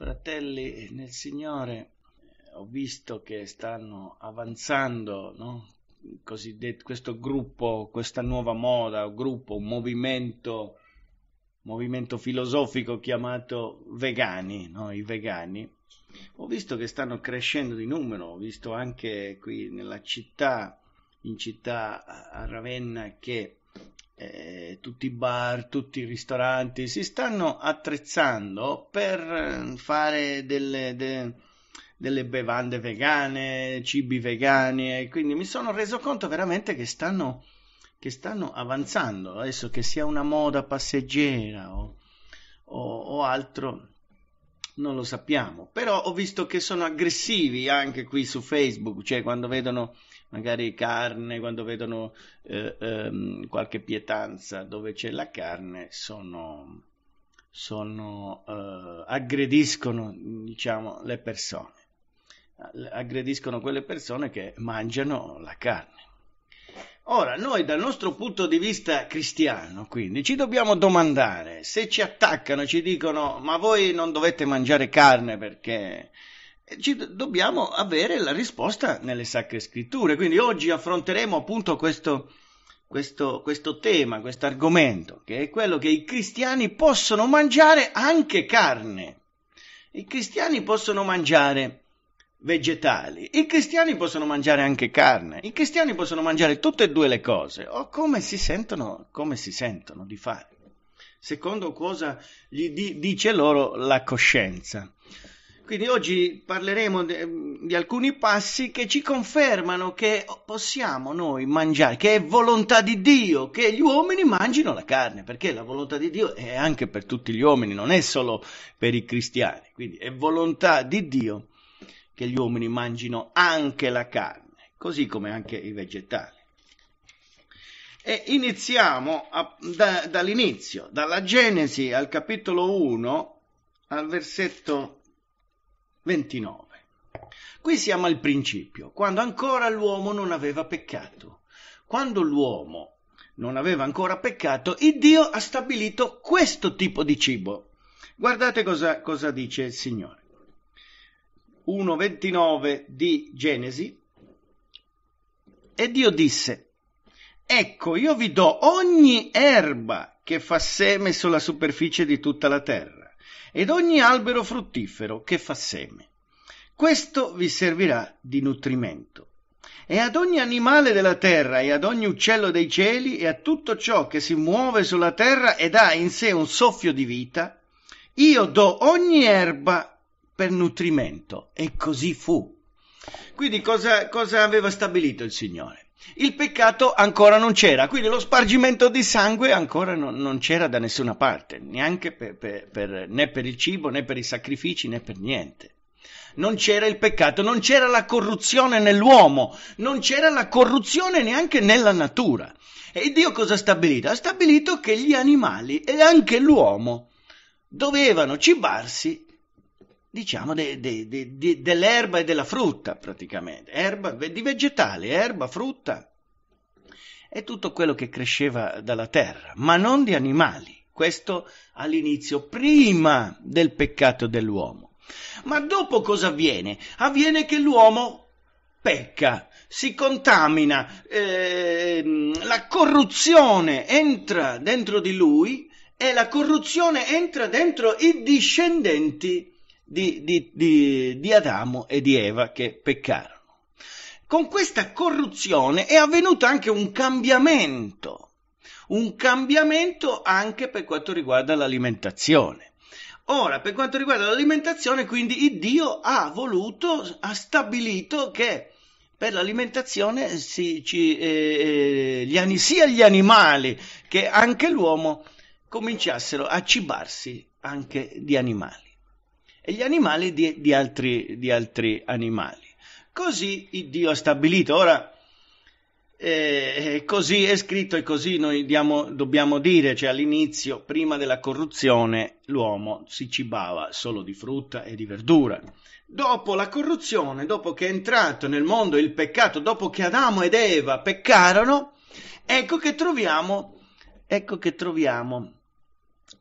Fratelli eh, nel Signore, eh, ho visto che stanno avanzando no? questo gruppo, questa nuova moda, gruppo, movimento, movimento filosofico chiamato vegani, no? i vegani. Ho visto che stanno crescendo di numero, ho visto anche qui nella città, in città a Ravenna, che eh, tutti i bar, tutti i ristoranti si stanno attrezzando per eh, fare delle, de, delle bevande vegane, cibi vegani, quindi mi sono reso conto veramente che stanno, che stanno avanzando, adesso che sia una moda passeggera o, o, o altro non lo sappiamo, però ho visto che sono aggressivi anche qui su Facebook, cioè quando vedono magari carne, quando vedono eh, ehm, qualche pietanza dove c'è la carne, sono, sono, eh, aggrediscono diciamo, le persone, aggrediscono quelle persone che mangiano la carne. Ora, noi dal nostro punto di vista cristiano, quindi, ci dobbiamo domandare se ci attaccano, ci dicono ma voi non dovete mangiare carne perché ci dobbiamo avere la risposta nelle sacre scritture. Quindi oggi affronteremo appunto questo, questo, questo tema, questo argomento, che è quello che i cristiani possono mangiare anche carne. I cristiani possono mangiare vegetali, i cristiani possono mangiare anche carne, i cristiani possono mangiare tutte e due le cose, o come si sentono, come si sentono di fare, secondo cosa gli di, dice loro la coscienza. Quindi oggi parleremo mm, di alcuni passi che ci confermano che possiamo noi mangiare, che è volontà di Dio che gli uomini mangino la carne, perché la volontà di Dio è anche per tutti gli uomini, non è solo per i cristiani. Quindi è volontà di Dio che gli uomini mangino anche la carne, così come anche i vegetali. E iniziamo a, da, dall'inizio, dalla Genesi al capitolo 1 al versetto 29. Qui siamo al principio, quando ancora l'uomo non aveva peccato. Quando l'uomo non aveva ancora peccato, il Dio ha stabilito questo tipo di cibo. Guardate cosa, cosa dice il Signore. 1.29 di Genesi. E Dio disse, ecco, io vi do ogni erba che fa seme sulla superficie di tutta la terra ed ogni albero fruttifero che fa seme. Questo vi servirà di nutrimento. E ad ogni animale della terra e ad ogni uccello dei cieli e a tutto ciò che si muove sulla terra ed ha in sé un soffio di vita, io do ogni erba per nutrimento. E così fu. Quindi cosa, cosa aveva stabilito il Signore? Il peccato ancora non c'era, quindi lo spargimento di sangue ancora non, non c'era da nessuna parte, neanche per, per, per, né per il cibo, né per i sacrifici, né per niente. Non c'era il peccato, non c'era la corruzione nell'uomo, non c'era la corruzione neanche nella natura. E Dio cosa ha stabilito? Ha stabilito che gli animali e anche l'uomo dovevano cibarsi diciamo, de, de, de, dell'erba e della frutta praticamente, erba, di vegetali, erba, frutta e tutto quello che cresceva dalla terra, ma non di animali. Questo all'inizio, prima del peccato dell'uomo. Ma dopo cosa avviene? Avviene che l'uomo pecca, si contamina, eh, la corruzione entra dentro di lui e la corruzione entra dentro i discendenti di, di, di, di Adamo e di Eva che peccarono. Con questa corruzione è avvenuto anche un cambiamento, un cambiamento anche per quanto riguarda l'alimentazione. Ora, per quanto riguarda l'alimentazione, quindi Dio ha voluto, ha stabilito che per l'alimentazione si, ci, eh, eh gli, sia gli animali che anche l'uomo cominciassero a cibarsi anche di animali e gli animali di, di, altri, di altri, animali. Così Dio ha stabilito. Ora, eh, eh, così è scritto e così noi diamo, dobbiamo dire, cioè all'inizio, prima della corruzione, l'uomo si cibava solo di frutta e di verdura. Dopo la corruzione, dopo che è entrato nel mondo il peccato, dopo che Adamo ed Eva peccarono, ecco che troviamo, ecco che troviamo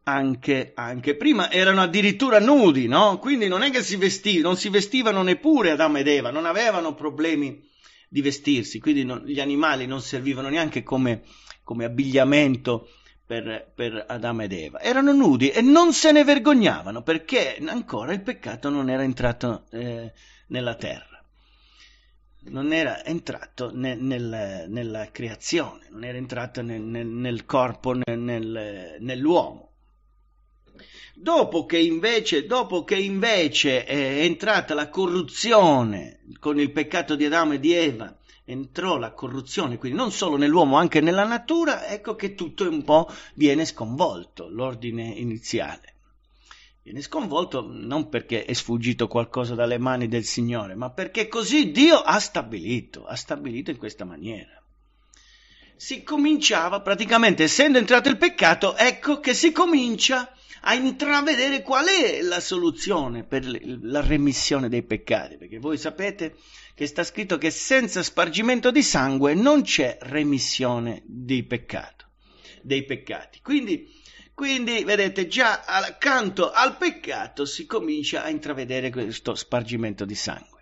anche, anche, prima erano addirittura nudi, no? Quindi non è che si vestivano, non si vestivano neppure Adamo ed Eva, non avevano problemi di vestirsi, quindi non, gli animali non servivano neanche come, come abbigliamento per, per, Adamo ed Eva. Erano nudi e non se ne vergognavano perché ancora il peccato non era entrato eh, nella terra, non era entrato ne, nel, nella creazione, non era entrato ne, ne, nel corpo, nel, nell'uomo. Dopo che invece, dopo che invece eh, è entrata la corruzione con il peccato di Adamo e di Eva, entrò la corruzione, quindi non solo nell'uomo, anche nella natura, ecco che tutto un po' viene sconvolto, l'ordine iniziale. Viene sconvolto non perché è sfuggito qualcosa dalle mani del Signore, ma perché così Dio ha stabilito, ha stabilito in questa maniera. Si cominciava praticamente, essendo entrato il peccato, ecco che si comincia a intravedere qual è la soluzione per la remissione dei peccati, perché voi sapete che sta scritto che senza spargimento di sangue non c'è remissione dei, peccato, dei peccati. Quindi, quindi, vedete, già accanto al peccato si comincia a intravedere questo spargimento di sangue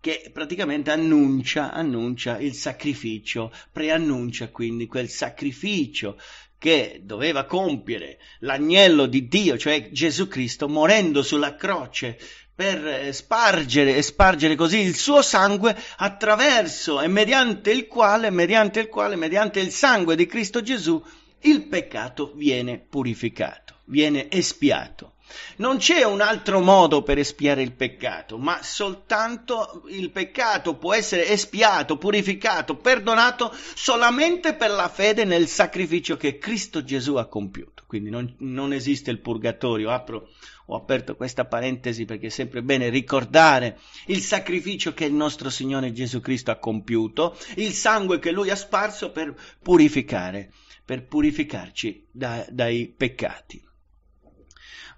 che praticamente annuncia, annuncia il sacrificio, preannuncia quindi quel sacrificio che doveva compiere l'agnello di Dio, cioè Gesù Cristo, morendo sulla croce per eh, spargere e spargere così il suo sangue attraverso e mediante il quale, mediante il quale, mediante il sangue di Cristo Gesù, il peccato viene purificato, viene espiato. Non c'è un altro modo per espiare il peccato, ma soltanto il peccato può essere espiato, purificato, perdonato solamente per la fede nel sacrificio che Cristo Gesù ha compiuto. Quindi non, non esiste il purgatorio. Apro, ho aperto questa parentesi perché è sempre bene ricordare il sacrificio che il nostro Signore Gesù Cristo ha compiuto, il sangue che Lui ha sparso per purificare, per purificarci da, dai peccati.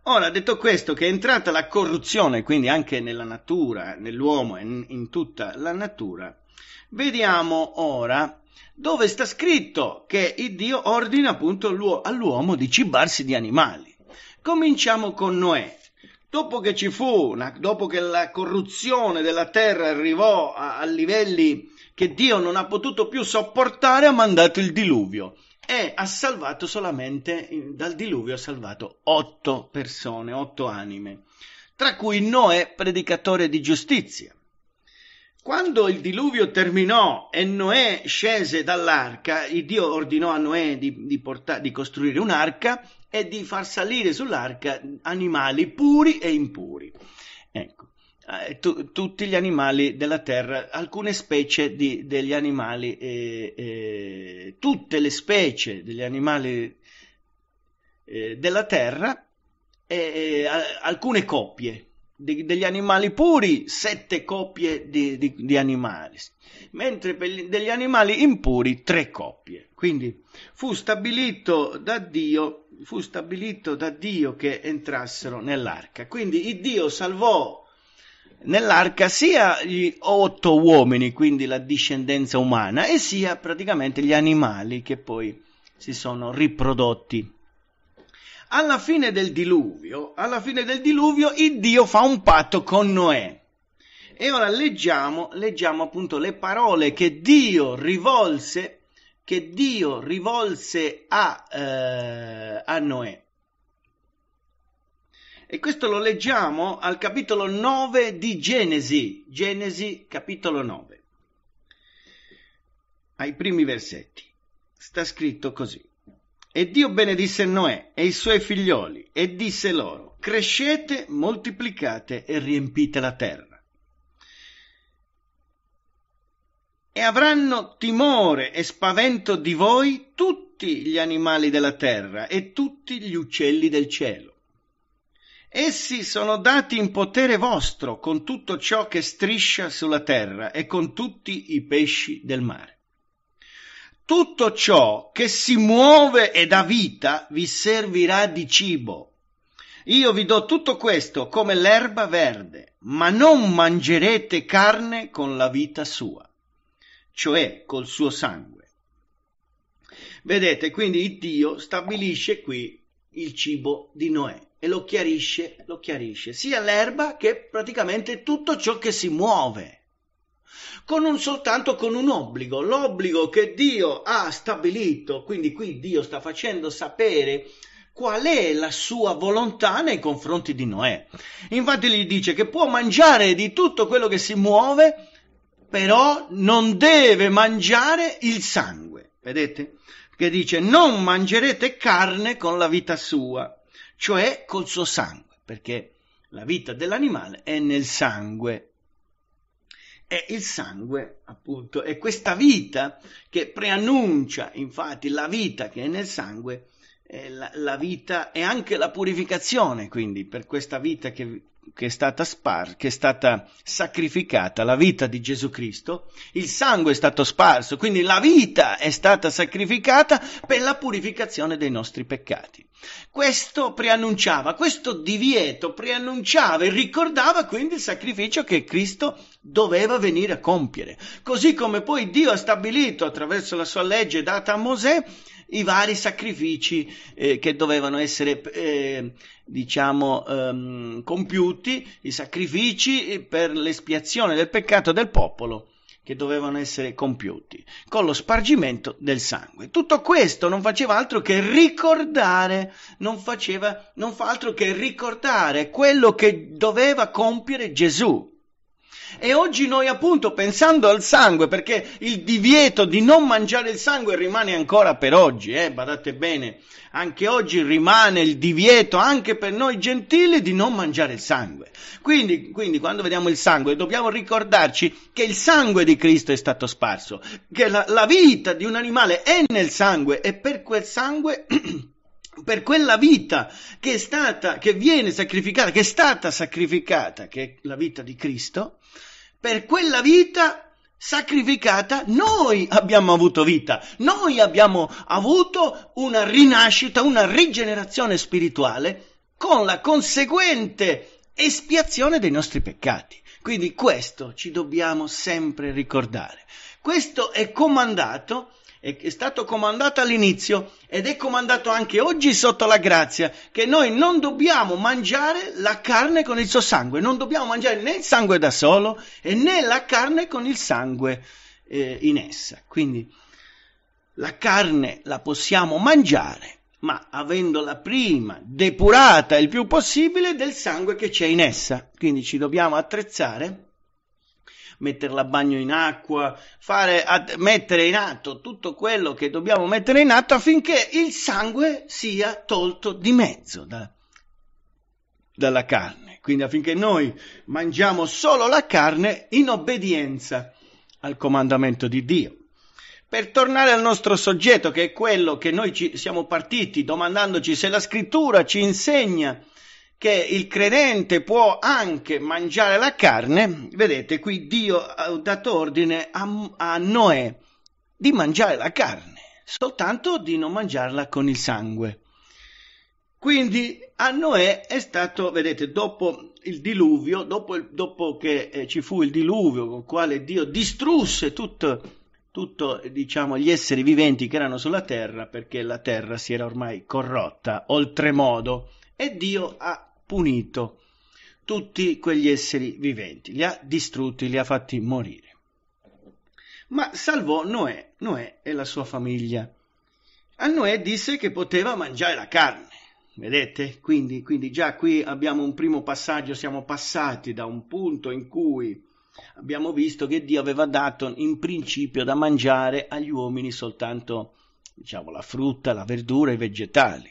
Ora, detto questo, che è entrata la corruzione, quindi anche nella natura, nell'uomo e in, in tutta la natura, vediamo ora dove sta scritto che il Dio ordina appunto all'uomo di cibarsi di animali. Cominciamo con Noè. Dopo che ci fu, una, dopo che la corruzione della terra arrivò a, a livelli che Dio non ha potuto più sopportare, ha mandato il diluvio e ha salvato solamente, dal diluvio ha salvato otto persone, otto anime, tra cui Noè, predicatore di giustizia. Quando il diluvio terminò e Noè scese dall'arca, Dio ordinò a Noè di, di, porta, di costruire un'arca e di far salire sull'arca animali puri e impuri. Ecco. Eh, tu, tutti gli animali della Terra, alcune specie di, degli animali, eh, eh, tutte le specie degli animali eh, della Terra, eh, alcune coppie di, degli animali puri, sette coppie di, di animali, mentre per gli, degli animali impuri tre coppie. Quindi fu stabilito da Dio fu stabilito da Dio che entrassero nell'arca. Quindi Dio salvò nell'arca sia gli otto uomini, quindi la discendenza umana, e sia praticamente gli animali che poi si sono riprodotti. Alla fine del diluvio, alla fine del diluvio, il Dio fa un patto con Noè. E ora leggiamo, leggiamo appunto le parole che Dio rivolse, che Dio rivolse a, eh, a Noè. E questo lo leggiamo al capitolo 9 di Genesi, Genesi capitolo 9, ai primi versetti. Sta scritto così. E Dio benedisse Noè e i suoi figlioli e disse loro, crescete, moltiplicate e riempite la terra. E avranno timore e spavento di voi tutti gli animali della terra e tutti gli uccelli del cielo Essi sono dati in potere vostro con tutto ciò che striscia sulla terra e con tutti i pesci del mare. Tutto ciò che si muove e dà vita vi servirà di cibo. Io vi do tutto questo come l'erba verde, ma non mangerete carne con la vita sua, cioè col suo sangue. Vedete, quindi Dio stabilisce qui il cibo di Noè e lo chiarisce, lo chiarisce, sia l'erba che praticamente tutto ciò che si muove, con un soltanto con un obbligo, l'obbligo che Dio ha stabilito, quindi qui Dio sta facendo sapere qual è la sua volontà nei confronti di Noè. Infatti gli dice che può mangiare di tutto quello che si muove, però non deve mangiare il sangue. Vedete? Che dice non mangerete carne con la vita sua cioè col suo sangue, perché la vita dell'animale è nel sangue. È il sangue, appunto, è questa vita che preannuncia, infatti, la vita che è nel sangue, è la, la vita è anche la purificazione, quindi, per questa vita che, che è stata spar- che è stata sacrificata la vita di Gesù Cristo, il sangue è stato sparso, quindi la vita è stata sacrificata per la purificazione dei nostri peccati. Questo preannunciava, questo divieto preannunciava e ricordava quindi il sacrificio che Cristo doveva venire a compiere, così come poi Dio ha stabilito attraverso la sua legge data a Mosè i vari sacrifici eh, che dovevano essere eh, diciamo ehm, compiuti, i sacrifici eh, per l'espiazione del peccato del popolo che dovevano essere compiuti con lo spargimento del sangue. Tutto questo non faceva altro che ricordare, non faceva non fa altro che ricordare quello che doveva compiere Gesù e oggi noi appunto pensando al sangue, perché il divieto di non mangiare il sangue rimane ancora per oggi, eh, badate bene, anche oggi rimane il divieto anche per noi gentili di non mangiare il sangue. Quindi, quindi quando vediamo il sangue dobbiamo ricordarci che il sangue di Cristo è stato sparso, che la, la vita di un animale è nel sangue e per quel sangue... per quella vita che è stata, che viene sacrificata, che è stata sacrificata, che è la vita di Cristo, per quella vita sacrificata noi abbiamo avuto vita, noi abbiamo avuto una rinascita, una rigenerazione spirituale con la conseguente espiazione dei nostri peccati. Quindi questo ci dobbiamo sempre ricordare. Questo è comandato è, è stato comandato all'inizio ed è comandato anche oggi sotto la grazia che noi non dobbiamo mangiare la carne con il suo sangue, non dobbiamo mangiare né il sangue da solo e né la carne con il sangue eh, in essa. Quindi la carne la possiamo mangiare, ma avendola prima depurata il più possibile del sangue che c'è in essa. Quindi ci dobbiamo attrezzare metterla a bagno in acqua, fare, a, mettere in atto tutto quello che dobbiamo mettere in atto affinché il sangue sia tolto di mezzo da, dalla carne. Quindi affinché noi mangiamo solo la carne in obbedienza al comandamento di Dio. Per tornare al nostro soggetto, che è quello che noi ci siamo partiti domandandoci se la scrittura ci insegna che il credente può anche mangiare la carne, vedete qui Dio ha dato ordine a, a Noè di mangiare la carne, soltanto di non mangiarla con il sangue. Quindi a Noè è stato, vedete, dopo il diluvio, dopo, il, dopo che eh, ci fu il diluvio con il quale Dio distrusse tutto tutto, diciamo, gli esseri viventi che erano sulla terra, perché la terra si era ormai corrotta oltremodo e Dio ha punito tutti quegli esseri viventi, li ha distrutti, li ha fatti morire. Ma salvò Noè, Noè e la sua famiglia. A Noè disse che poteva mangiare la carne. Vedete? Quindi, quindi già qui abbiamo un primo passaggio, siamo passati da un punto in cui abbiamo visto che Dio aveva dato in principio da mangiare agli uomini soltanto diciamo, la frutta, la verdura, i vegetali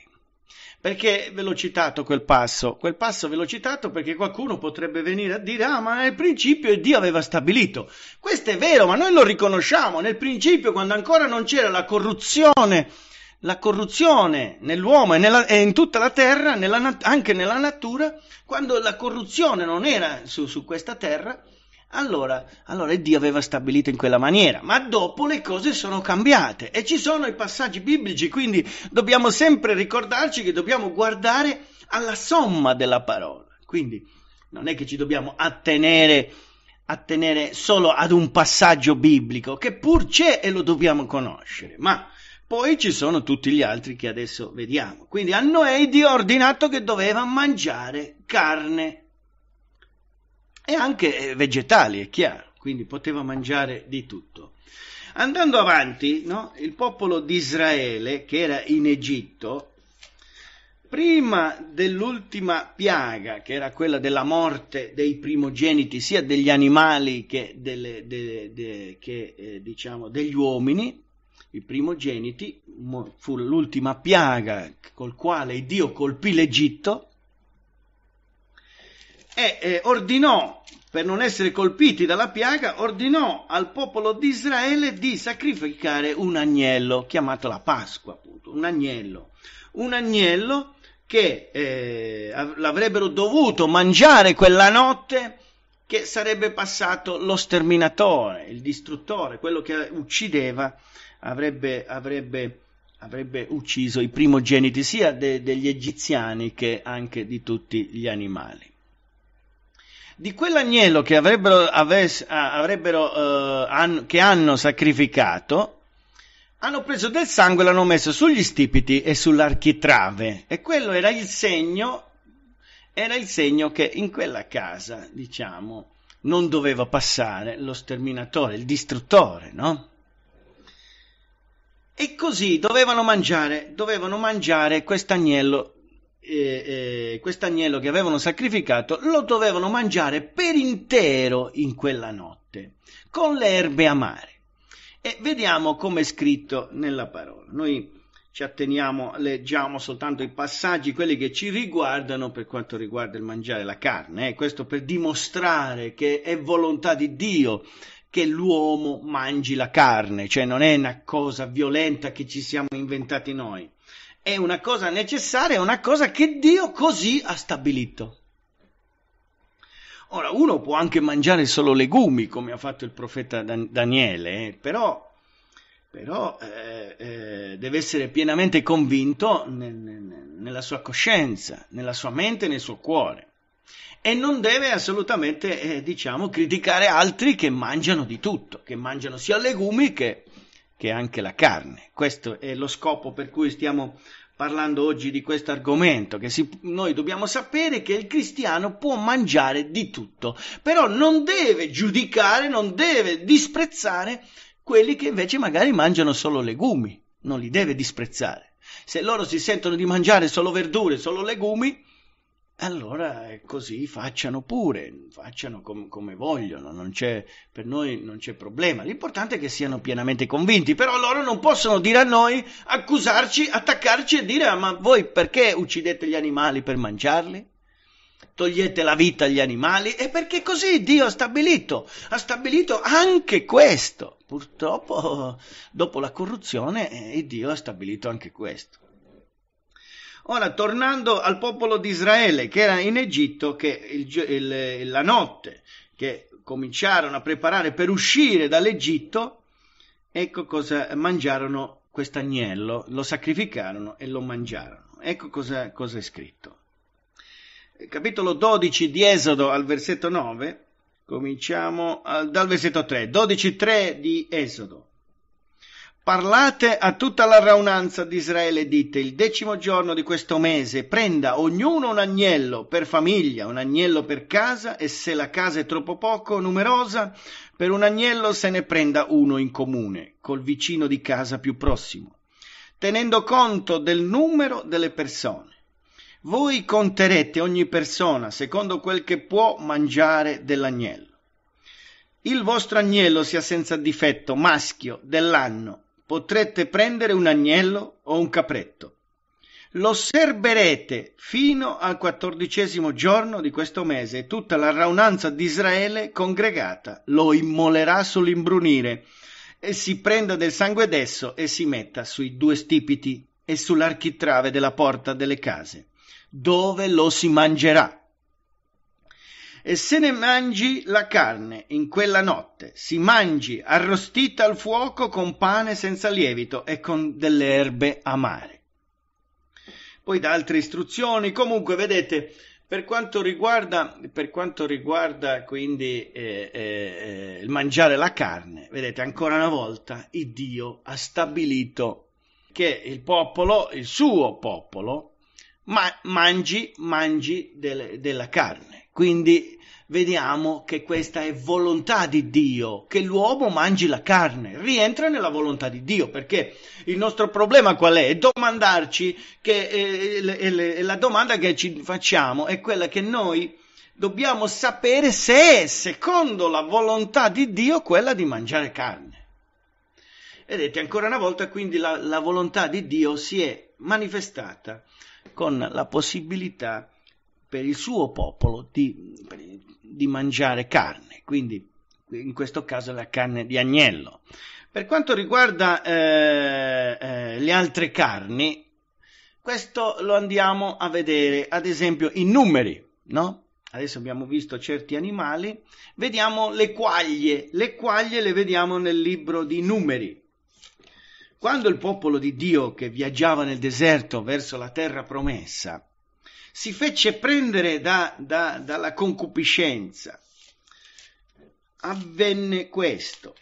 perché ve l'ho citato quel passo? Quel passo ve l'ho citato perché qualcuno potrebbe venire a dire: Ah, ma nel principio Dio aveva stabilito. Questo è vero, ma noi lo riconosciamo. Nel principio, quando ancora non c'era la corruzione, la corruzione nell'uomo e, nella, e in tutta la terra, nella, anche nella natura, quando la corruzione non era su, su questa terra allora, allora Dio aveva stabilito in quella maniera, ma dopo le cose sono cambiate e ci sono i passaggi biblici, quindi dobbiamo sempre ricordarci che dobbiamo guardare alla somma della parola. Quindi non è che ci dobbiamo attenere, attenere solo ad un passaggio biblico, che pur c'è e lo dobbiamo conoscere, ma poi ci sono tutti gli altri che adesso vediamo. Quindi a Noè Dio ha ordinato che doveva mangiare carne e anche eh, vegetali, è chiaro, quindi poteva mangiare di tutto. Andando avanti, no, il popolo di Israele, che era in Egitto, prima dell'ultima piaga, che era quella della morte dei primogeniti, sia degli animali che, delle, de, de, che eh, diciamo, degli uomini, i primogeniti, fu l'ultima piaga col quale Dio colpì l'Egitto, e eh, ordinò, per non essere colpiti dalla piaga, ordinò al popolo di Israele di sacrificare un agnello, chiamato la Pasqua appunto, un agnello. Un agnello che eh, l'avrebbero dovuto mangiare quella notte che sarebbe passato lo sterminatore, il distruttore, quello che uccideva, avrebbe, avrebbe, avrebbe ucciso i primogeniti sia de, degli egiziani che anche di tutti gli animali di quell'agnello che avrebbero, aves, avrebbero eh, han, che hanno sacrificato, hanno preso del sangue e l'hanno messo sugli stipiti e sull'architrave. E quello era il segno, era il segno che in quella casa, diciamo, non doveva passare lo sterminatore, il distruttore, no? E così dovevano mangiare, dovevano mangiare quest'agnello eh, eh, quest'agnello che avevano sacrificato lo dovevano mangiare per intero in quella notte, con le erbe amare. E vediamo come è scritto nella parola. Noi ci atteniamo, leggiamo soltanto i passaggi, quelli che ci riguardano per quanto riguarda il mangiare la carne. Eh? Questo per dimostrare che è volontà di Dio che l'uomo mangi la carne, cioè non è una cosa violenta che ci siamo inventati noi è una cosa necessaria, è una cosa che Dio così ha stabilito. Ora, uno può anche mangiare solo legumi, come ha fatto il profeta Dan- Daniele, eh, però, però eh, eh, deve essere pienamente convinto nel, nel, nella sua coscienza, nella sua mente nel suo cuore. E non deve assolutamente, eh, diciamo, criticare altri che mangiano di tutto, che mangiano sia legumi che che anche la carne. Questo è lo scopo per cui stiamo parlando oggi di questo argomento, che si, noi dobbiamo sapere che il cristiano può mangiare di tutto, però non deve giudicare, non deve disprezzare quelli che invece magari mangiano solo legumi, non li deve disprezzare. Se loro si sentono di mangiare solo verdure, solo legumi, allora eh, così facciano pure, facciano com- come vogliono, per noi non c'è problema. L'importante è che siano pienamente convinti, però loro non possono dire a noi, accusarci, attaccarci e dire ah, ma voi perché uccidete gli animali per mangiarli? Togliete la vita agli animali? E perché così Dio ha stabilito, ha stabilito anche questo. Purtroppo dopo la corruzione eh, Dio ha stabilito anche questo. Ora, tornando al popolo di Israele, che era in Egitto, che il, il, la notte che cominciarono a preparare per uscire dall'Egitto, ecco cosa mangiarono quest'agnello, lo sacrificarono e lo mangiarono. Ecco cosa, cosa è scritto. Capitolo 12 di Esodo al versetto 9, cominciamo al, dal versetto 3, 12.3 di Esodo. Parlate a tutta la raunanza di Israele e dite, il decimo giorno di questo mese prenda ognuno un agnello per famiglia, un agnello per casa e se la casa è troppo poco numerosa, per un agnello se ne prenda uno in comune, col vicino di casa più prossimo, tenendo conto del numero delle persone. Voi conterete ogni persona secondo quel che può mangiare dell'agnello. Il vostro agnello sia senza difetto, maschio, dell'anno, potrete prendere un agnello o un capretto. Lo serberete fino al quattordicesimo giorno di questo mese e tutta la raunanza di Israele congregata lo immolerà sull'imbrunire e si prenda del sangue d'esso e si metta sui due stipiti e sull'architrave della porta delle case, dove lo si mangerà e se ne mangi la carne in quella notte, si mangi arrostita al fuoco con pane senza lievito e con delle erbe amare. Poi da altre istruzioni, comunque vedete, per quanto riguarda, per quanto riguarda quindi eh, eh, eh, il mangiare la carne, vedete ancora una volta il Dio ha stabilito che il popolo, il suo popolo, ma- mangi, mangi del, della carne. Quindi vediamo che questa è volontà di Dio, che l'uomo mangi la carne, rientra nella volontà di Dio, perché il nostro problema qual è? È domandarci, che, eh, le, le, la domanda che ci facciamo è quella che noi dobbiamo sapere se è secondo la volontà di Dio quella di mangiare carne. Vedete, ancora una volta quindi la, la volontà di Dio si è manifestata con la possibilità per il suo popolo di, di mangiare carne, quindi in questo caso la carne di agnello. Per quanto riguarda eh, eh, le altre carni, questo lo andiamo a vedere, ad esempio, in numeri, no? Adesso abbiamo visto certi animali, vediamo le quaglie, le quaglie le vediamo nel libro di numeri. Quando il popolo di Dio che viaggiava nel deserto verso la terra promessa si fece prendere da, da, dalla concupiscenza. Avvenne questo.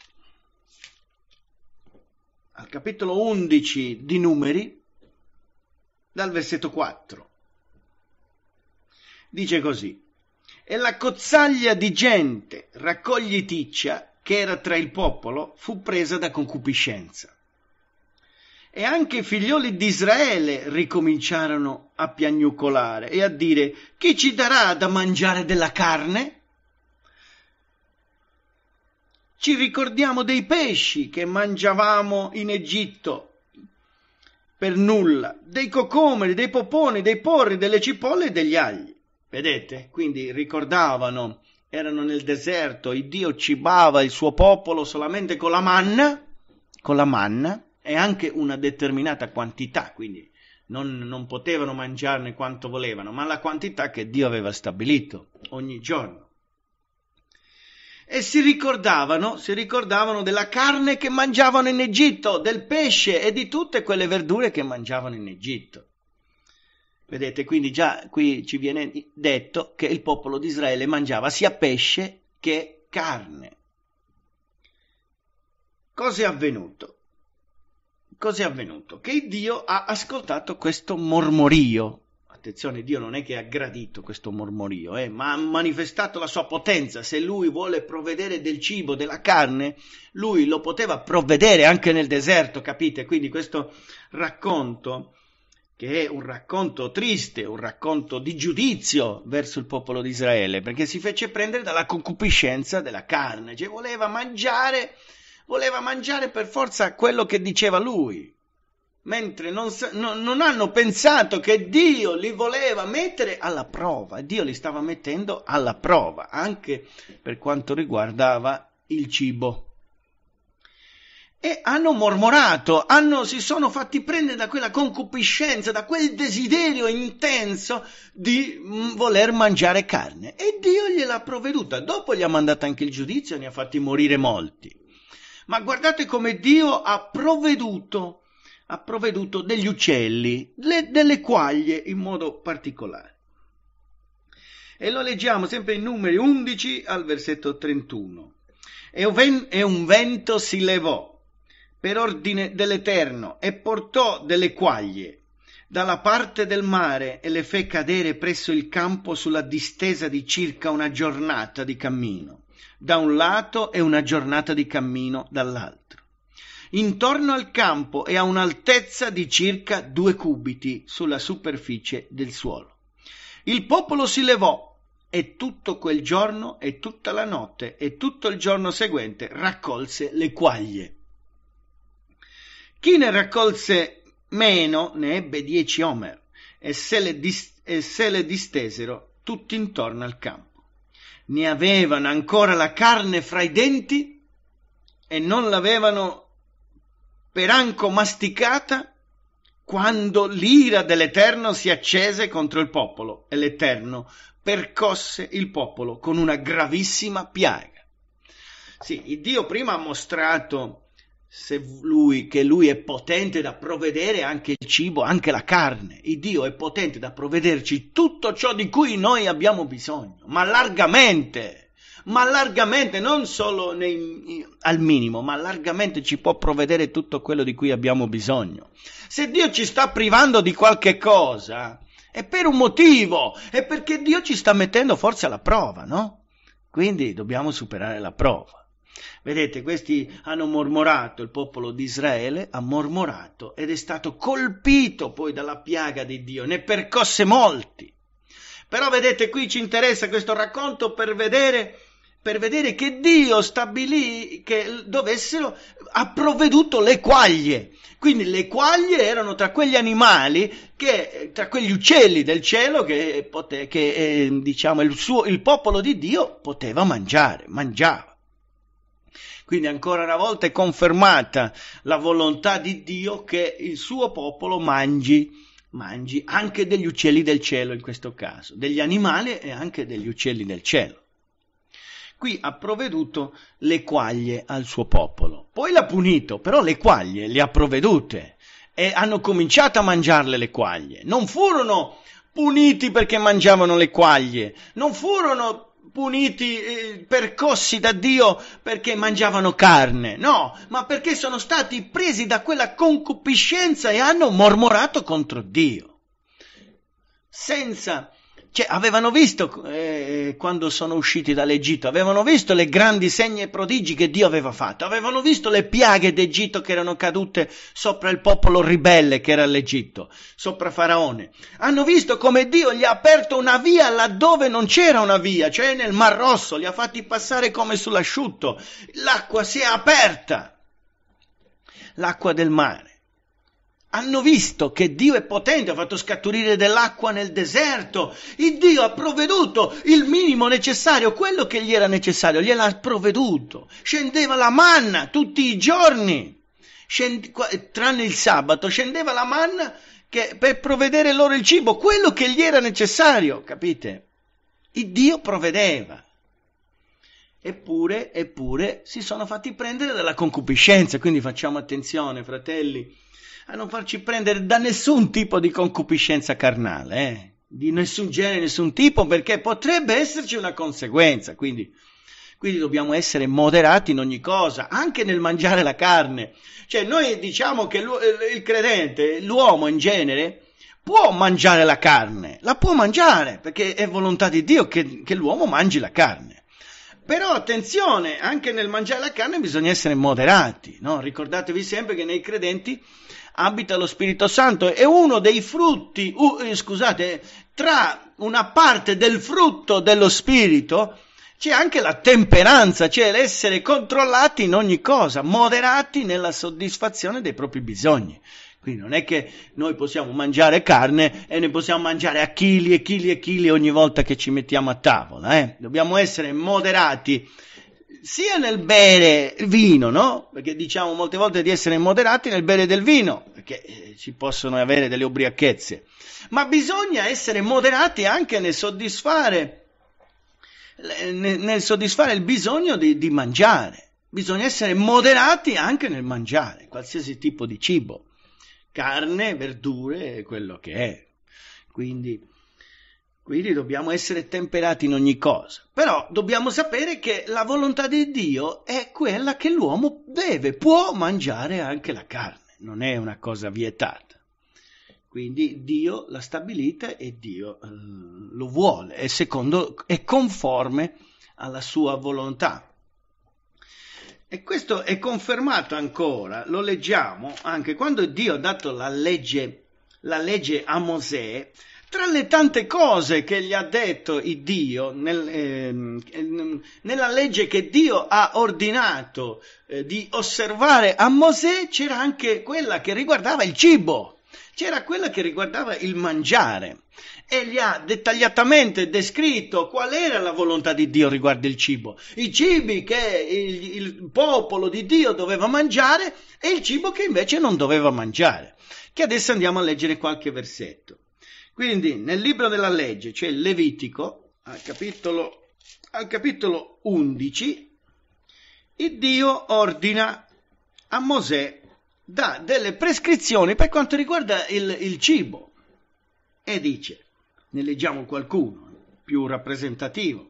Al capitolo 11 di Numeri, dal versetto 4. Dice così: E la cozzaglia di gente raccogliticcia che era tra il popolo fu presa da concupiscenza e anche i figlioli di Israele ricominciarono a piagnucolare e a dire chi ci darà da mangiare della carne? Ci ricordiamo dei pesci che mangiavamo in Egitto per nulla, dei cocomeri, dei poponi, dei porri, delle cipolle e degli agli. Vedete? Quindi ricordavano, erano nel deserto, il Dio cibava il suo popolo solamente con la manna, con la manna, e anche una determinata quantità, quindi non, non potevano mangiarne quanto volevano, ma la quantità che Dio aveva stabilito ogni giorno. E si ricordavano, si ricordavano della carne che mangiavano in Egitto, del pesce e di tutte quelle verdure che mangiavano in Egitto. Vedete, quindi già qui ci viene detto che il popolo di Israele mangiava sia pesce che carne. Cos'è avvenuto? Cos'è avvenuto? Che Dio ha ascoltato questo mormorio. Attenzione, Dio non è che ha gradito questo mormorio, eh, ma ha manifestato la sua potenza. Se lui vuole provvedere del cibo, della carne, lui lo poteva provvedere anche nel deserto, capite? Quindi questo racconto che è un racconto triste, un racconto di giudizio verso il popolo di Israele, perché si fece prendere dalla concupiscenza della carne, cioè voleva mangiare voleva mangiare per forza quello che diceva lui, mentre non, no, non hanno pensato che Dio li voleva mettere alla prova, Dio li stava mettendo alla prova, anche per quanto riguardava il cibo e hanno mormorato, hanno, si sono fatti prendere da quella concupiscenza, da quel desiderio intenso di mm, voler mangiare carne. E Dio gliel'ha provveduta. Dopo gli ha mandato anche il giudizio e ne ha fatti morire molti ma guardate come Dio ha provveduto, ha provveduto degli uccelli, le, delle quaglie in modo particolare. E lo leggiamo sempre in numeri 11 al versetto 31. E un vento si levò per ordine dell'Eterno e portò delle quaglie dalla parte del mare e le fe cadere presso il campo sulla distesa di circa una giornata di cammino da un lato e una giornata di cammino dall'altro. Intorno al campo e a un'altezza di circa due cubiti sulla superficie del suolo. Il popolo si levò e tutto quel giorno e tutta la notte e tutto il giorno seguente raccolse le quaglie. Chi ne raccolse meno ne ebbe dieci omer e se le, dis- e se le distesero tutti intorno al campo ne avevano ancora la carne fra i denti e non l'avevano peranco masticata quando l'ira dell'Eterno si accese contro il popolo e l'Eterno percosse il popolo con una gravissima piaga. Sì, Dio prima ha mostrato se lui, che lui è potente da provvedere anche il cibo, anche la carne. Il Dio è potente da provvederci tutto ciò di cui noi abbiamo bisogno, ma largamente, ma largamente, non solo nei, al minimo, ma largamente ci può provvedere tutto quello di cui abbiamo bisogno. Se Dio ci sta privando di qualche cosa, è per un motivo, è perché Dio ci sta mettendo forse alla prova, no? Quindi dobbiamo superare la prova. Vedete, questi hanno mormorato, il popolo di Israele ha mormorato ed è stato colpito poi dalla piaga di Dio, ne percosse molti. Però vedete, qui ci interessa questo racconto per vedere, per vedere che Dio stabilì che dovessero, ha provveduto le quaglie. Quindi le quaglie erano tra quegli animali, che, tra quegli uccelli del cielo che, che eh, diciamo, il, suo, il popolo di Dio poteva mangiare, mangiava. Quindi ancora una volta è confermata la volontà di Dio che il suo popolo mangi mangi anche degli uccelli del cielo in questo caso, degli animali e anche degli uccelli del cielo. Qui ha provveduto le quaglie al suo popolo, poi l'ha punito, però le quaglie le ha provvedute e hanno cominciato a mangiarle le quaglie. Non furono puniti perché mangiavano le quaglie, non furono puniti, eh, percossi da Dio perché mangiavano carne, no, ma perché sono stati presi da quella concupiscenza e hanno mormorato contro Dio. Senza cioè, avevano visto eh, quando sono usciti dall'Egitto, avevano visto le grandi segne e prodigi che Dio aveva fatto, avevano visto le piaghe d'Egitto che erano cadute sopra il popolo ribelle che era l'Egitto, sopra Faraone. Hanno visto come Dio gli ha aperto una via laddove non c'era una via, cioè nel Mar Rosso, li ha fatti passare come sull'asciutto. L'acqua si è aperta, l'acqua del mare hanno visto che Dio è potente, ha fatto scaturire dell'acqua nel deserto, il Dio ha provveduto il minimo necessario, quello che gli era necessario, gliel'ha provveduto. Scendeva la manna tutti i giorni, Scend... tranne il sabato, scendeva la manna che... per provvedere loro il cibo, quello che gli era necessario, capite? Il Dio provvedeva. Eppure, eppure, si sono fatti prendere dalla concupiscenza, quindi facciamo attenzione, fratelli a non farci prendere da nessun tipo di concupiscenza carnale, eh? di nessun genere, nessun tipo, perché potrebbe esserci una conseguenza. Quindi, quindi dobbiamo essere moderati in ogni cosa, anche nel mangiare la carne. Cioè, noi diciamo che il credente, l'uomo in genere, può mangiare la carne, la può mangiare, perché è volontà di Dio che, che l'uomo mangi la carne. Però attenzione, anche nel mangiare la carne bisogna essere moderati, no? Ricordatevi sempre che nei credenti abita lo Spirito Santo e uno dei frutti, uh, scusate, tra una parte del frutto dello Spirito c'è anche la temperanza, cioè l'essere controllati in ogni cosa, moderati nella soddisfazione dei propri bisogni. Quindi non è che noi possiamo mangiare carne e ne possiamo mangiare a chili e chili e chili ogni volta che ci mettiamo a tavola. Eh? Dobbiamo essere moderati sia nel bere il vino, no? Perché diciamo molte volte di essere moderati nel bere del vino, perché eh, ci possono avere delle ubriachezze, ma bisogna essere moderati anche nel soddisfare, nel soddisfare il bisogno di, di mangiare. Bisogna essere moderati anche nel mangiare, qualsiasi tipo di cibo, carne, verdure, quello che è. Quindi quindi dobbiamo essere temperati in ogni cosa. Però dobbiamo sapere che la volontà di Dio è quella che l'uomo deve, può mangiare anche la carne, non è una cosa vietata. Quindi Dio l'ha stabilita e Dio eh, lo vuole, è, secondo, è conforme alla sua volontà. E questo è confermato ancora, lo leggiamo anche quando Dio ha dato la legge, la legge a Mosè, tra le tante cose che gli ha detto Dio nel, eh, nella legge che Dio ha ordinato eh, di osservare a Mosè c'era anche quella che riguardava il cibo, c'era quella che riguardava il mangiare e gli ha dettagliatamente descritto qual era la volontà di Dio riguardo il cibo, i cibi che il, il popolo di Dio doveva mangiare e il cibo che invece non doveva mangiare. Che adesso andiamo a leggere qualche versetto. Quindi nel libro della legge, cioè Levitico, al capitolo, al capitolo 11, il Dio ordina a Mosè, dà delle prescrizioni per quanto riguarda il, il cibo e dice, ne leggiamo qualcuno più rappresentativo.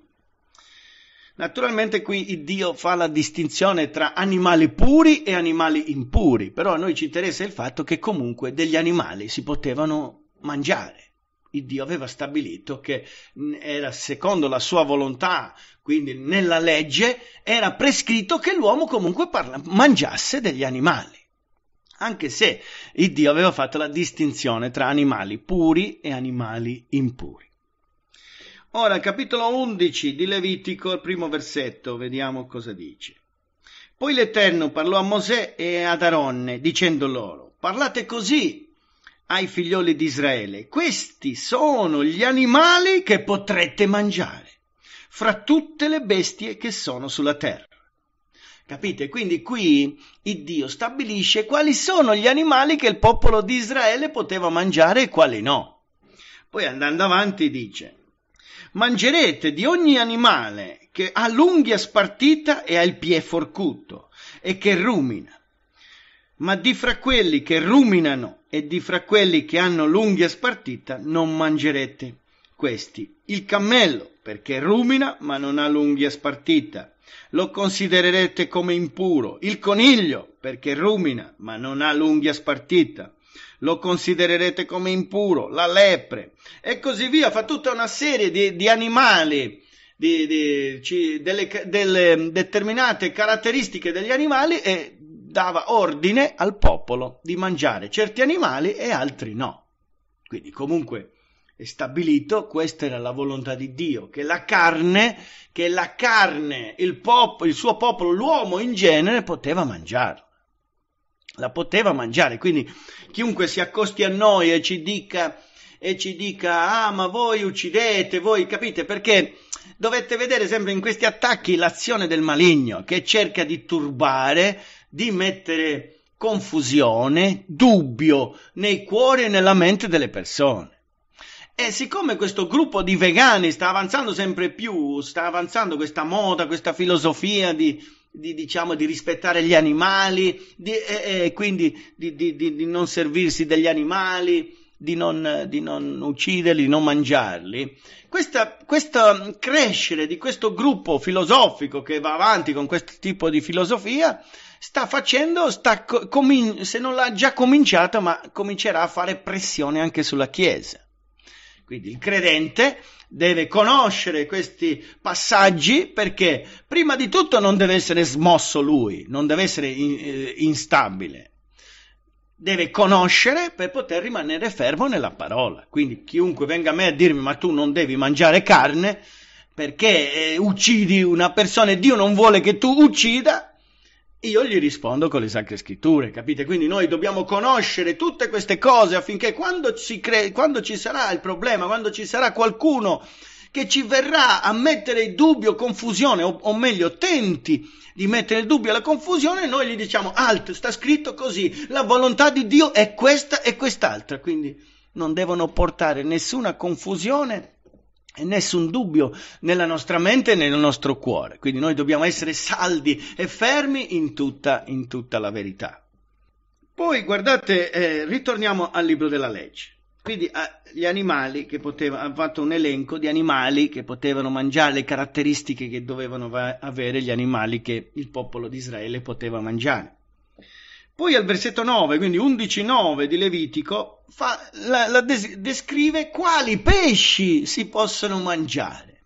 Naturalmente qui il Dio fa la distinzione tra animali puri e animali impuri, però a noi ci interessa il fatto che comunque degli animali si potevano mangiare. Dio aveva stabilito che mm, era secondo la sua volontà, quindi nella legge era prescritto che l'uomo comunque parla, mangiasse degli animali. Anche se Dio aveva fatto la distinzione tra animali puri e animali impuri. Ora, capitolo 11 di Levitico, il primo versetto, vediamo cosa dice. Poi l'Eterno parlò a Mosè e ad Aronne, dicendo loro: Parlate così ai figlioli di Israele, questi sono gli animali che potrete mangiare, fra tutte le bestie che sono sulla terra. Capite? Quindi qui il Dio stabilisce quali sono gli animali che il popolo di Israele poteva mangiare e quali no. Poi andando avanti dice, mangerete di ogni animale che ha l'unghia spartita e ha il pie forcuto e che rumina, ma di fra quelli che ruminano e di fra quelli che hanno l'unghia spartita non mangerete. Questi, il cammello, perché rumina ma non ha l'unghia spartita. Lo considererete come impuro. Il coniglio, perché rumina ma non ha l'unghia spartita. Lo considererete come impuro. La lepre. E così via. Fa tutta una serie di, di animali. Di, di, delle, delle mm, determinate caratteristiche degli animali e dava ordine al popolo di mangiare certi animali e altri no. Quindi comunque è stabilito, questa era la volontà di Dio, che la carne, che la carne, il, pop, il suo popolo, l'uomo in genere poteva mangiare. La poteva mangiare, quindi chiunque si accosti a noi e ci dica e ci dica ah ma voi uccidete, voi capite perché dovete vedere sempre in questi attacchi l'azione del maligno che cerca di turbare di mettere confusione, dubbio nei cuori e nella mente delle persone. E siccome questo gruppo di vegani sta avanzando sempre più, sta avanzando questa moda, questa filosofia di, di, diciamo, di rispettare gli animali, di, e, e quindi di, non servirsi degli animali, di non, non ucciderli, di non mangiarli, questa, questa crescere di questo gruppo filosofico che va avanti con questo tipo di filosofia sta facendo, sta com- se non l'ha già cominciato, ma comincerà a fare pressione anche sulla Chiesa. Quindi il credente deve conoscere questi passaggi perché prima di tutto non deve essere smosso lui, non deve essere in, eh, instabile. Deve conoscere per poter rimanere fermo nella parola. Quindi chiunque venga a me a dirmi ma tu non devi mangiare carne perché eh, uccidi una persona e Dio non vuole che tu uccida, io gli rispondo con le sacre scritture, capite? Quindi noi dobbiamo conoscere tutte queste cose affinché quando ci, cre- quando ci sarà il problema, quando ci sarà qualcuno che ci verrà a mettere in dubbio confusione, o, o, meglio, tenti di mettere in dubbio la confusione, noi gli diciamo, alt, sta scritto così, la volontà di Dio è questa e quest'altra, quindi non devono portare nessuna confusione nessun dubbio nella nostra mente e nel nostro cuore. Quindi noi dobbiamo essere saldi e fermi in tutta, in tutta la verità. Poi guardate, eh, ritorniamo al libro della legge. Quindi ah, gli animali che potevano, ha fatto un elenco di animali che potevano mangiare, le caratteristiche che dovevano va- avere gli animali che il popolo di Israele poteva mangiare. Poi al versetto 9, quindi 11.9 di Levitico, fa, la, la des- descrive quali pesci si possono mangiare.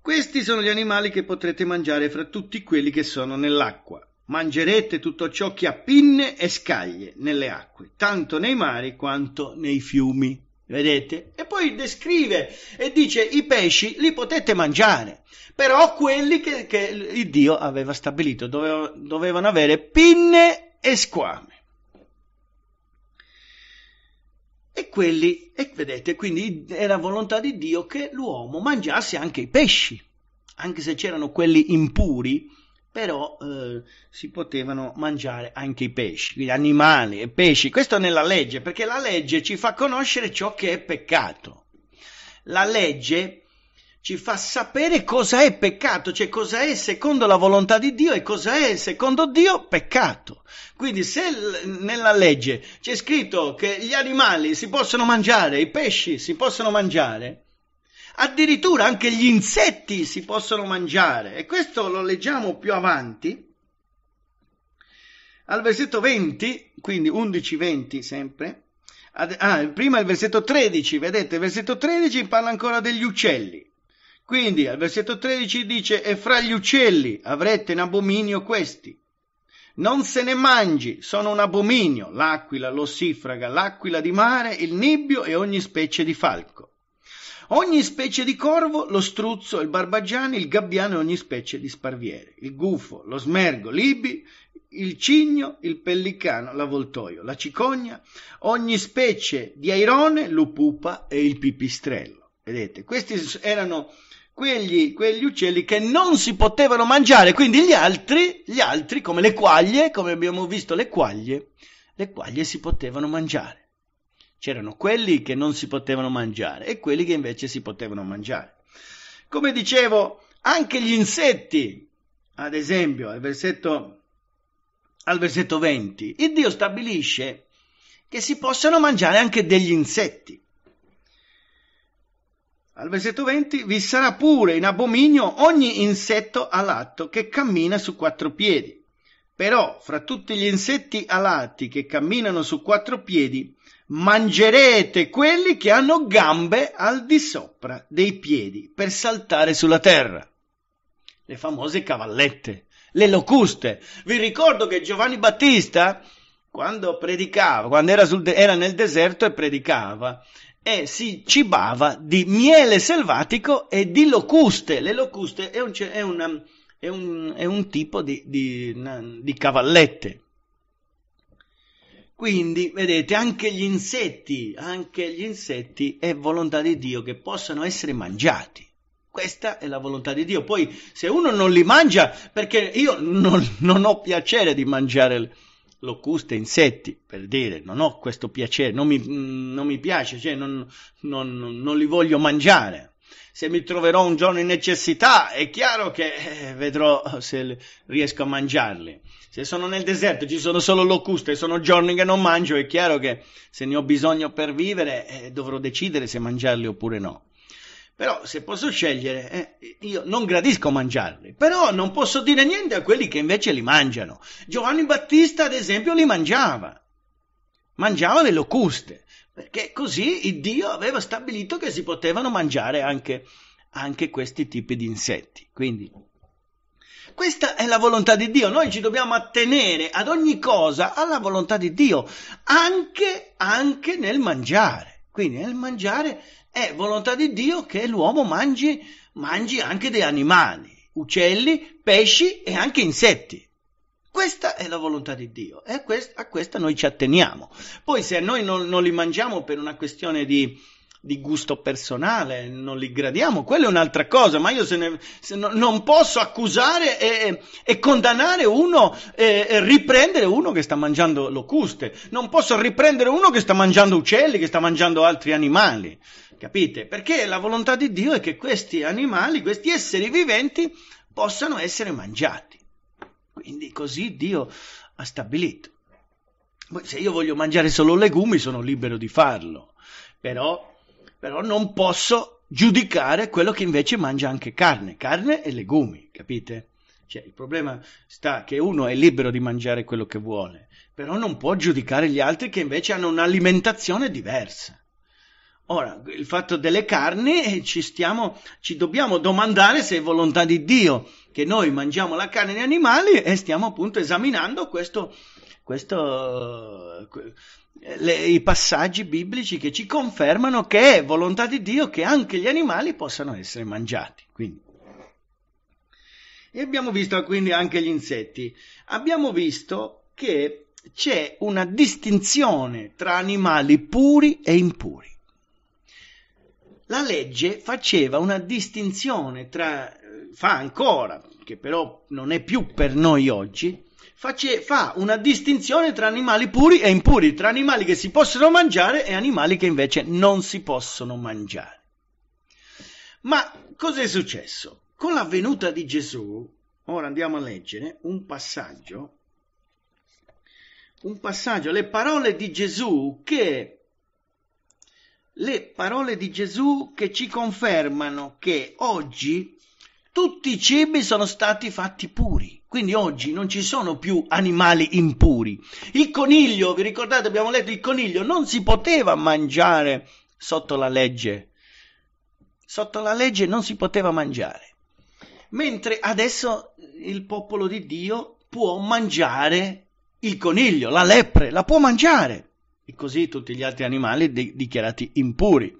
Questi sono gli animali che potrete mangiare fra tutti quelli che sono nell'acqua. Mangerete tutto ciò che ha pinne e scaglie nelle acque, tanto nei mari quanto nei fiumi. Vedete? E poi descrive e dice i pesci li potete mangiare, però quelli che, che il Dio aveva stabilito dovevano, dovevano avere pinne e squame. E quelli, e vedete, quindi era volontà di Dio che l'uomo mangiasse anche i pesci, anche se c'erano quelli impuri, però eh, si potevano mangiare anche i pesci, quindi animali e pesci. Questo nella legge, perché la legge ci fa conoscere ciò che è peccato. La legge ci fa sapere cosa è peccato, cioè cosa è secondo la volontà di Dio e cosa è secondo Dio peccato. Quindi se nella legge c'è scritto che gli animali si possono mangiare, i pesci si possono mangiare, addirittura anche gli insetti si possono mangiare e questo lo leggiamo più avanti al versetto 20, quindi 11-20 sempre. Ad, ah, prima il versetto 13, vedete, il versetto 13 parla ancora degli uccelli. Quindi al versetto 13 dice, e fra gli uccelli avrete in abominio questi. Non se ne mangi, sono un abominio, l'aquila, l'ossifraga, l'aquila di mare, il nibbio e ogni specie di falco. Ogni specie di corvo, lo struzzo, il barbagiano, il gabbiano e ogni specie di sparviere, il gufo, lo smergo, l'ibi, il cigno, il pellicano, l'avvoltoio, la cicogna, ogni specie di airone, l'upupa e il pipistrello. Vedete, questi erano quegli, quegli, uccelli che non si potevano mangiare, quindi gli altri, gli altri, come le quaglie, come abbiamo visto le quaglie, le quaglie si potevano mangiare. C'erano quelli che non si potevano mangiare e quelli che invece si potevano mangiare. Come dicevo, anche gli insetti, ad esempio, al versetto, al versetto 20, il Dio stabilisce che si possano mangiare anche degli insetti. Al versetto 20 vi sarà pure in abominio ogni insetto alato che cammina su quattro piedi. Però fra tutti gli insetti alati che camminano su quattro piedi mangerete quelli che hanno gambe al di sopra dei piedi per saltare sulla terra. Le famose cavallette, le locuste. Vi ricordo che Giovanni Battista, quando predicava, quando era, de- era nel deserto e predicava, e si cibava di miele selvatico e di locuste. Le locuste è un, è una, è un, è un tipo di, di, di cavallette quindi, vedete, anche gli insetti, anche gli insetti è volontà di Dio che possano essere mangiati. Questa è la volontà di Dio. Poi, se uno non li mangia, perché io non, non ho piacere di mangiare locuste, insetti, per dire, non ho questo piacere, non mi, non mi piace, cioè non, non li voglio mangiare se mi troverò un giorno in necessità, è chiaro che eh, vedrò se riesco a mangiarli. Se sono nel deserto ci sono solo locuste, sono giorni che non mangio, è chiaro che se ne ho bisogno per vivere eh, dovrò decidere se mangiarli oppure no. Però se posso scegliere, eh, io non gradisco mangiarli, però non posso dire niente a quelli che invece li mangiano. Giovanni Battista, ad esempio, li mangiava. Mangiava le locuste, perché così il Dio aveva stabilito che si potevano mangiare anche, anche questi tipi di insetti. Quindi questa è la volontà di Dio, noi ci dobbiamo attenere ad ogni cosa alla volontà di Dio, anche, anche nel mangiare. Quindi nel mangiare è volontà di Dio che l'uomo mangi, mangi anche dei animali, uccelli, pesci e anche insetti. Questa è la volontà di Dio e a questa, noi ci atteniamo. Poi se noi non, non li mangiamo per una questione di, di gusto personale, non li gradiamo, quella è un'altra cosa, ma io se ne, se no, non posso accusare e, e condannare uno e, e, riprendere uno che sta mangiando locuste, non posso riprendere uno che sta mangiando uccelli, che sta mangiando altri animali, capite? Perché la volontà di Dio è che questi animali, questi esseri viventi possano essere mangiati. Quindi così Dio ha stabilito. Se io voglio mangiare solo legumi sono libero di farlo, però però non posso giudicare quello che invece mangia anche carne, carne e legumi, capite? Cioè, il problema sta che uno è libero di mangiare quello che vuole, però non può giudicare gli altri che invece hanno un'alimentazione diversa. Ora, il fatto delle carni, eh, ci, stiamo, ci dobbiamo domandare se è volontà di Dio che noi mangiamo la carne di animali e stiamo appunto esaminando questo, questo, le, i passaggi biblici che ci confermano che è volontà di Dio che anche gli animali possano essere mangiati. Quindi. E abbiamo visto quindi anche gli insetti. Abbiamo visto che c'è una distinzione tra animali puri e impuri. La legge faceva una distinzione tra, fa ancora, che però non è più per noi oggi, face, fa una distinzione tra animali puri e impuri, tra animali che si possono mangiare e animali che invece non si possono mangiare. Ma cos'è successo? Con la venuta di Gesù, ora andiamo a leggere un passaggio, un passaggio, le parole di Gesù che le parole di Gesù che ci confermano che oggi tutti i cibi sono stati fatti puri. Quindi oggi non ci sono più animali impuri. Il coniglio, vi ricordate, abbiamo letto, il coniglio non si poteva mangiare sotto la legge. Sotto la legge non si poteva mangiare. Mentre adesso il popolo di Dio può mangiare il coniglio, la lepre, la può mangiare. E così tutti gli altri animali di- dichiarati impuri.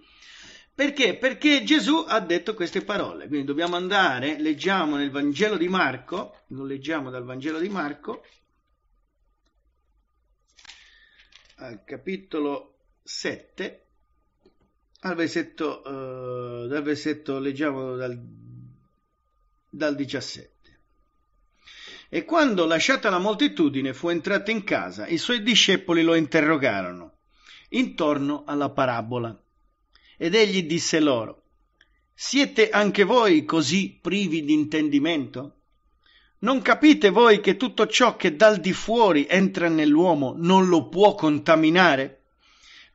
Perché? Perché Gesù ha detto queste parole. Quindi dobbiamo andare, leggiamo nel Vangelo di Marco, lo leggiamo dal Vangelo di Marco, al capitolo 7, al versetto, eh, dal versetto leggiamo dal, dal 17. E quando lasciata la moltitudine fu entrata in casa, i suoi discepoli lo interrogarono intorno alla parabola. Ed egli disse loro, siete anche voi così privi di intendimento? Non capite voi che tutto ciò che dal di fuori entra nell'uomo non lo può contaminare?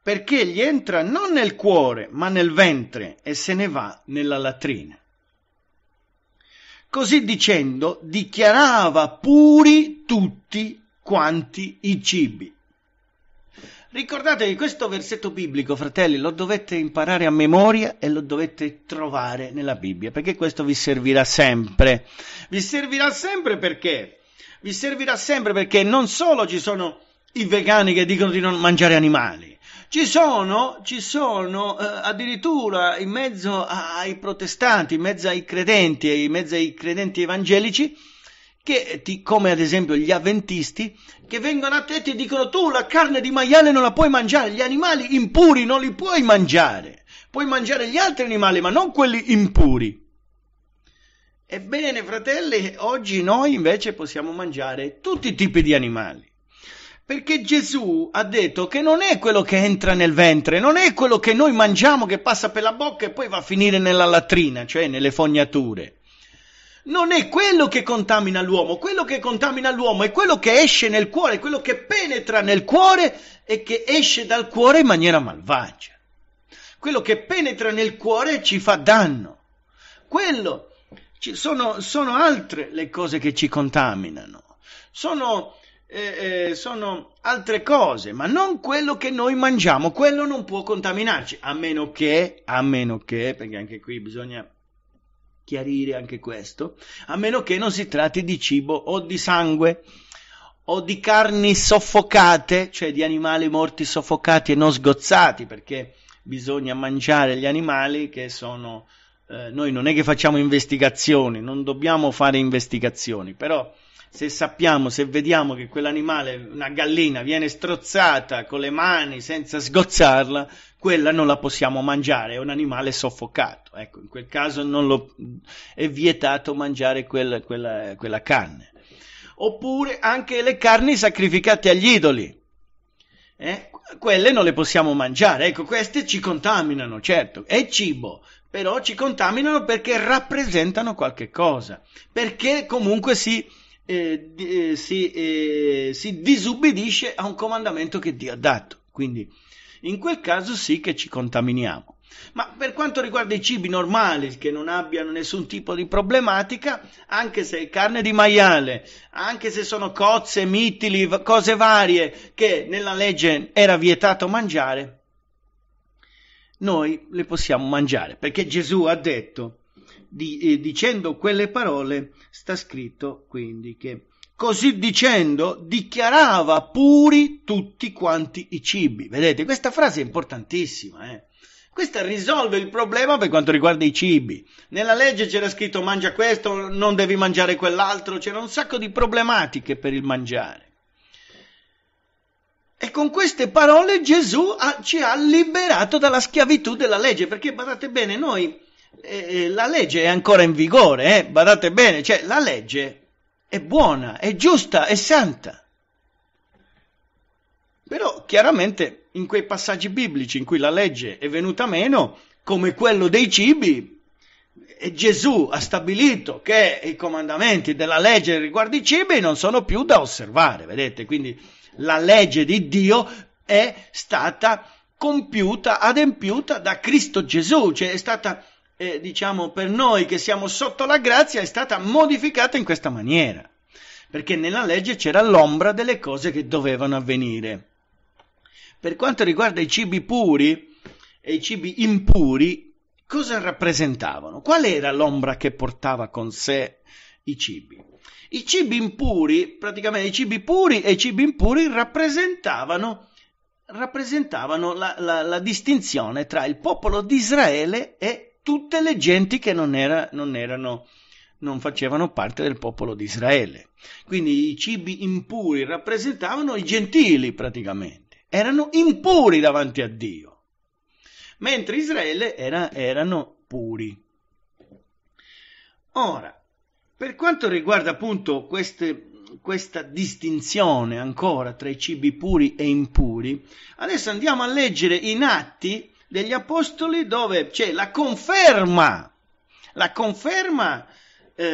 Perché gli entra non nel cuore, ma nel ventre e se ne va nella latrina. Così dicendo, dichiarava puri tutti quanti i cibi. Ricordatevi questo versetto biblico, fratelli, lo dovete imparare a memoria e lo dovete trovare nella Bibbia, perché questo vi servirà sempre. Vi servirà sempre perché? Vi servirà sempre perché non solo ci sono i vegani che dicono di non mangiare animali, ci sono, ci sono eh, addirittura in mezzo ai protestanti, in mezzo ai credenti in mezzo ai credenti evangelici, che ti, come ad esempio gli avventisti, che vengono a te e ti dicono tu la carne di maiale non la puoi mangiare, gli animali impuri non li puoi mangiare, puoi mangiare gli altri animali ma non quelli impuri. Ebbene, fratelli, oggi noi invece possiamo mangiare tutti i tipi di animali. Perché Gesù ha detto che non è quello che entra nel ventre, non è quello che noi mangiamo che passa per la bocca e poi va a finire nella latrina, cioè nelle fognature non è quello che contamina l'uomo, quello che contamina l'uomo è quello che esce nel cuore, quello che penetra nel cuore e che esce dal cuore in maniera malvagia. Quello che penetra nel cuore ci fa danno. Quello sono, sono, altre le cose che ci contaminano, sono, eh, eh, sono altre cose, ma non quello che noi mangiamo, quello non può contaminarci, a meno che, a meno che, perché anche qui bisogna chiarire anche questo, a meno che non si tratti di cibo o di sangue o di carni soffocate, cioè di animali morti soffocati e non sgozzati, perché bisogna mangiare gli animali che sono... Eh, noi non è che facciamo investigazioni, non dobbiamo fare investigazioni, però se sappiamo, se vediamo che quell'animale, una gallina, viene strozzata con le mani senza sgozzarla, quella non la possiamo mangiare, è un animale soffocato. Ecco, in quel caso lo, è vietato mangiare quel, quella, quella carne. Oppure anche le carni sacrificate agli idoli. Eh? Quelle non le possiamo mangiare, ecco, queste ci contaminano, certo, è cibo, però ci contaminano perché rappresentano qualche cosa, perché comunque si eh, di, si, eh, si disubbidisce a un comandamento che Dio ha dato. Quindi in quel caso sì che ci contaminiamo. Ma per quanto riguarda i cibi normali, che non abbiano nessun tipo di problematica, anche se carne di maiale, anche se sono cozze, mitili, cose varie che nella legge era vietato mangiare, noi le possiamo mangiare, perché Gesù ha detto di, eh, dicendo quelle parole sta scritto quindi che così dicendo dichiarava puri tutti quanti i cibi. Vedete, questa frase è importantissima, eh? Questa risolve il problema per quanto riguarda i cibi. Nella legge c'era scritto mangia questo, non devi mangiare quell'altro, c'era un sacco di problematiche per il mangiare. E con queste parole Gesù ha, ci ha liberato dalla schiavitù della legge, perché guardate bene, noi eh, eh, la legge è ancora in vigore, eh? badate bene, cioè la legge è buona, è giusta, è santa. Però chiaramente in quei passaggi biblici in cui la legge è venuta meno, come quello dei cibi, eh, Gesù ha stabilito che i comandamenti della legge riguardo i cibi non sono più da osservare, vedete? Quindi la legge di Dio è stata compiuta, adempiuta da Cristo Gesù, cioè è stata eh, diciamo, per noi che siamo sotto la grazia è stata modificata in questa maniera, perché nella legge c'era l'ombra delle cose che dovevano avvenire. Per quanto riguarda i cibi puri e i cibi impuri, cosa rappresentavano? Qual era l'ombra che portava con sé i cibi? I cibi impuri, praticamente i cibi puri e i cibi impuri rappresentavano rappresentavano la, la, la, distinzione tra il popolo di Israele e tutte le genti che non, era, non, erano, non facevano parte del popolo di Israele. Quindi i cibi impuri rappresentavano i gentili praticamente, erano impuri davanti a Dio, mentre Israele era, erano puri. Ora, per quanto riguarda appunto queste, questa distinzione ancora tra i cibi puri e impuri, adesso andiamo a leggere in Atti degli Apostoli dove c'è la conferma, la conferma eh,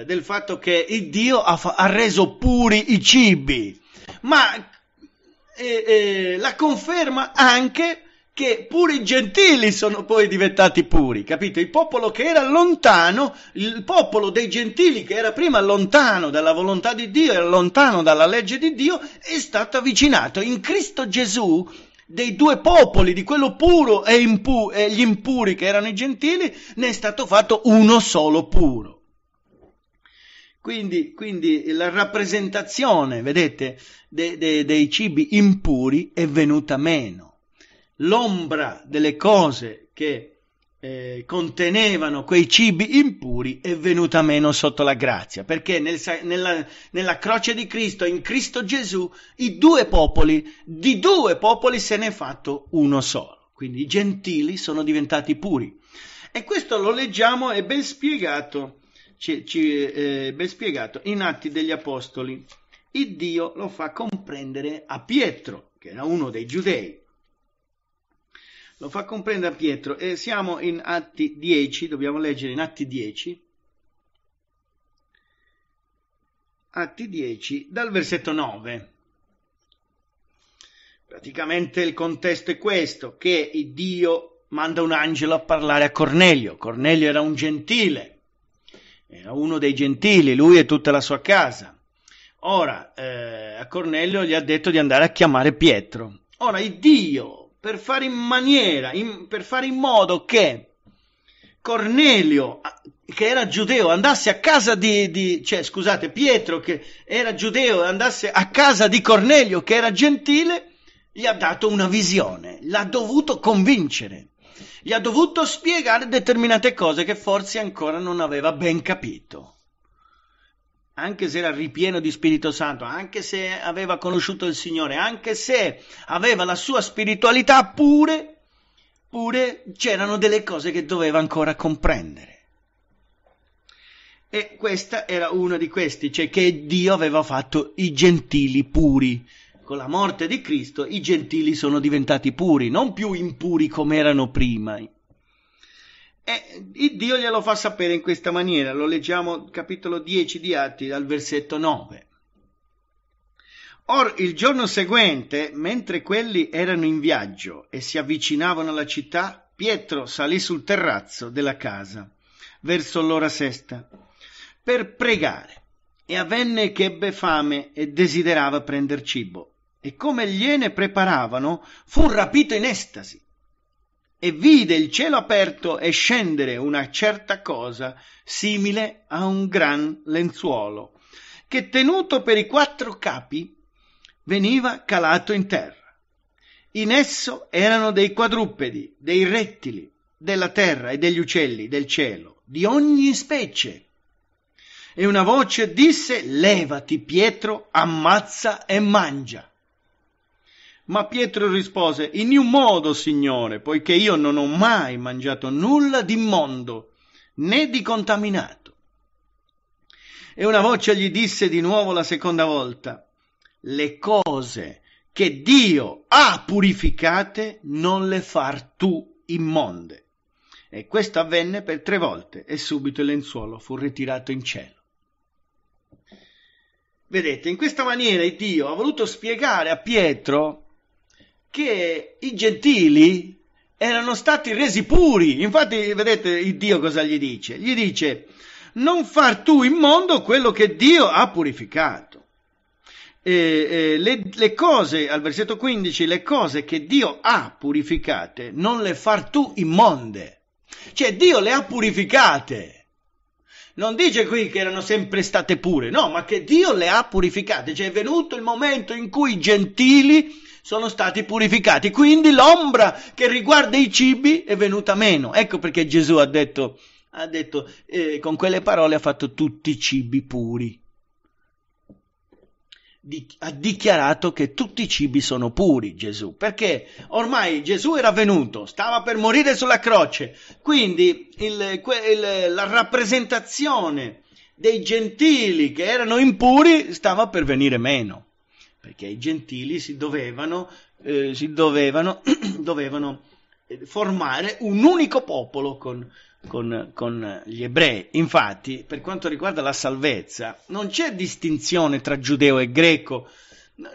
eh, del fatto che Dio ha, fa- ha, reso puri i cibi, ma eh, eh la conferma anche che pure i gentili sono poi diventati puri, capito? Il popolo che era lontano, il popolo dei gentili che era prima lontano dalla volontà di Dio, era lontano dalla legge di Dio, è stato avvicinato. In Cristo Gesù dei due popoli, di quello puro e, impu- e gli impuri che erano i gentili, ne è stato fatto uno solo puro. Quindi, quindi, la rappresentazione, vedete, de, de, dei cibi impuri è venuta meno. L'ombra delle cose che eh, contenevano quei cibi impuri è venuta meno sotto la grazia, perché nel, nella, nella croce di Cristo, in Cristo Gesù, i due popoli, di due popoli se ne è fatto uno solo. Quindi i gentili sono diventati puri. E questo lo leggiamo, e ben spiegato, ci, ci, eh, ben spiegato in Atti degli Apostoli. Il Dio lo fa comprendere a Pietro, che era uno dei giudei, lo fa comprendere a Pietro e siamo in Atti 10, dobbiamo leggere in Atti 10, Atti 10 dal versetto 9. Praticamente il contesto è questo, che Dio manda un angelo a parlare a Cornelio. Cornelio era un gentile, era uno dei gentili, lui e tutta la sua casa. Ora, eh, a Cornelio gli ha detto di andare a chiamare Pietro. Ora, Dio per fare in maniera, in, per fare in modo che Cornelio, che era giudeo, andasse a casa di, di, cioè scusate, Pietro, che era giudeo, andasse a casa di Cornelio, che era gentile, gli ha dato una visione, l'ha dovuto convincere, gli ha dovuto spiegare determinate cose che forse ancora non aveva ben capito anche se era ripieno di Spirito Santo, anche se aveva conosciuto il Signore, anche se aveva la sua spiritualità, pure, pure c'erano delle cose che doveva ancora comprendere. E questa era una di questi, cioè che Dio aveva fatto i gentili puri. Con la morte di Cristo i gentili sono diventati puri, non più impuri come erano prima, e eh, il Dio glielo fa sapere in questa maniera, lo leggiamo capitolo 10 di Atti dal versetto 9. Or il giorno seguente, mentre quelli erano in viaggio e si avvicinavano alla città, Pietro salì sul terrazzo della casa, verso l'ora sesta, per pregare. E avvenne che ebbe fame e desiderava prender cibo. E come gliene preparavano, fu rapito in estasi e vide il cielo aperto e scendere una certa cosa simile a un gran lenzuolo, che tenuto per i quattro capi veniva calato in terra. In esso erano dei quadrupedi, dei rettili, della terra e degli uccelli del cielo, di ogni specie. E una voce disse, levati Pietro, ammazza e mangia. Ma Pietro rispose, in un modo, Signore, poiché io non ho mai mangiato nulla di immondo, né di contaminato. E una voce gli disse di nuovo la seconda volta, le cose che Dio ha purificate non le far tu immonde. E questo avvenne per tre volte e subito il lenzuolo fu ritirato in cielo. Vedete, in questa maniera Dio ha voluto spiegare a Pietro che i gentili erano stati resi puri. Infatti, vedete il Dio cosa gli dice? Gli dice, non far tu immondo quello che Dio ha purificato. E, e, le, le cose, al versetto 15, le cose che Dio ha purificate, non le far tu immonde. Cioè, Dio le ha purificate non dice qui che erano sempre state pure, no, ma che Dio le ha purificate, cioè è venuto il momento in cui i gentili sono stati purificati. Quindi l'ombra che riguarda i cibi è venuta meno. Ecco perché Gesù ha detto, ha detto eh, con quelle parole ha fatto tutti i cibi puri. Di, ha dichiarato che tutti i cibi sono puri Gesù, perché ormai Gesù era venuto, stava per morire sulla croce, quindi il, il, la rappresentazione dei gentili che erano impuri stava per venire meno perché i gentili si dovevano, eh, si dovevano, dovevano eh, formare un unico popolo con, con, con, gli ebrei. Infatti, per quanto riguarda la salvezza, non c'è distinzione tra giudeo e greco,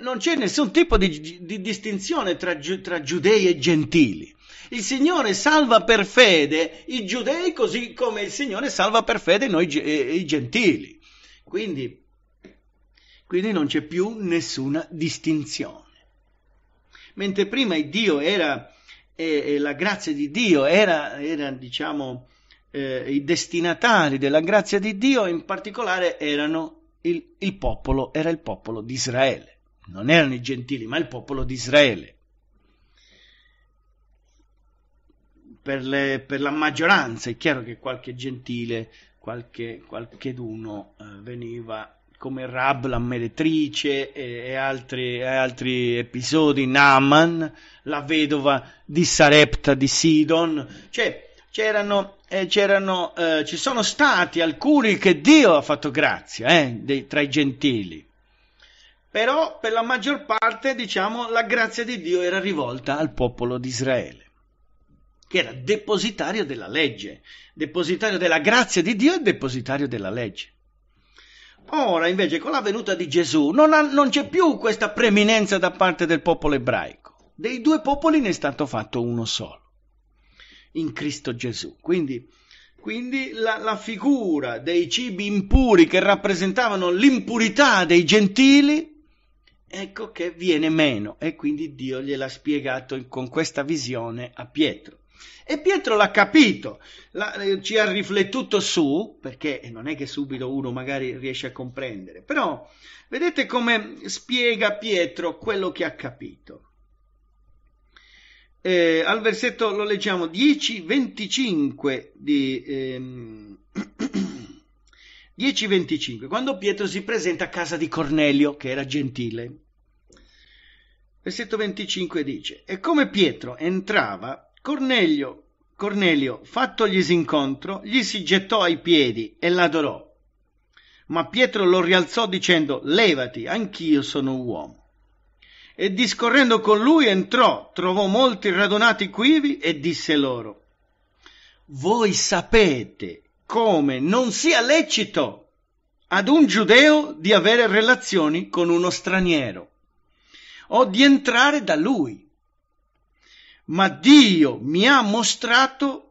non c'è nessun tipo di, di distinzione tra, tra giudei e gentili. Il Signore salva per fede i giudei così come il Signore salva per fede noi, eh, i gentili. Quindi quindi non c'è più nessuna distinzione. Mentre prima Dio era, e, la grazia di Dio era, era diciamo, eh, i destinatari della grazia di Dio, in particolare erano il, il popolo, era il popolo di Israele. Non erano i gentili, ma il popolo di Israele. Per, le, per, la maggioranza è chiaro che qualche gentile, qualche, qualcheduno eh, veniva come Rab la meretrice e, e, altri, e, altri, episodi, Naaman, la vedova di Sarepta di Sidon, cioè c'erano, eh, c'erano eh, ci sono stati alcuni che Dio ha fatto grazia eh, dei, tra i gentili, però per la maggior parte diciamo la grazia di Dio era rivolta al popolo di Israele che era depositario della legge, depositario della grazia di Dio e depositario della legge. Ora invece con la venuta di Gesù non, ha, non c'è più questa preminenza da parte del popolo ebraico. Dei due popoli ne è stato fatto uno solo, in Cristo Gesù. Quindi, quindi la, la figura dei cibi impuri che rappresentavano l'impurità dei gentili ecco che viene meno e quindi Dio gliel'ha spiegato con questa visione a Pietro. E Pietro l'ha capito, eh, ci ha riflettuto su, perché non è che subito uno magari riesce a comprendere, però vedete come spiega Pietro quello che ha capito. Eh, al versetto lo leggiamo 10:25 di ehm, 10:25 quando Pietro si presenta a casa di Cornelio che era gentile. Versetto 25 dice: E come Pietro entrava Cornelio, Cornelio, fattoglisi incontro, gli si gettò ai piedi e l'adorò. Ma Pietro lo rialzò dicendo, levati, anch'io sono uomo. E discorrendo con lui entrò, trovò molti radunati quivi e disse loro, voi sapete come non sia lecito ad un giudeo di avere relazioni con uno straniero o di entrare da lui ma Dio mi ha mostrato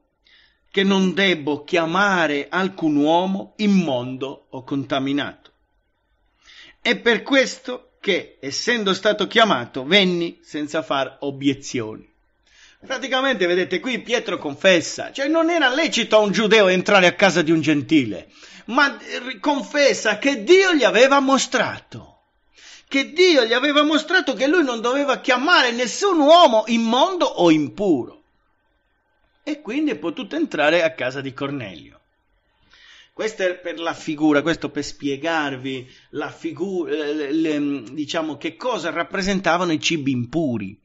che non debbo chiamare alcun uomo immondo o contaminato. È per questo che, essendo stato chiamato, venni senza far obiezioni. Praticamente, vedete, qui Pietro confessa, cioè non era lecito a un giudeo entrare a casa di un gentile, ma confessa che Dio gli aveva mostrato che Dio gli aveva mostrato che lui non doveva chiamare nessun uomo immondo o impuro. E quindi è potuto entrare a casa di Cornelio. Questa è per la figura, questo per spiegarvi la figura, le, le, diciamo che cosa rappresentavano i cibi impuri.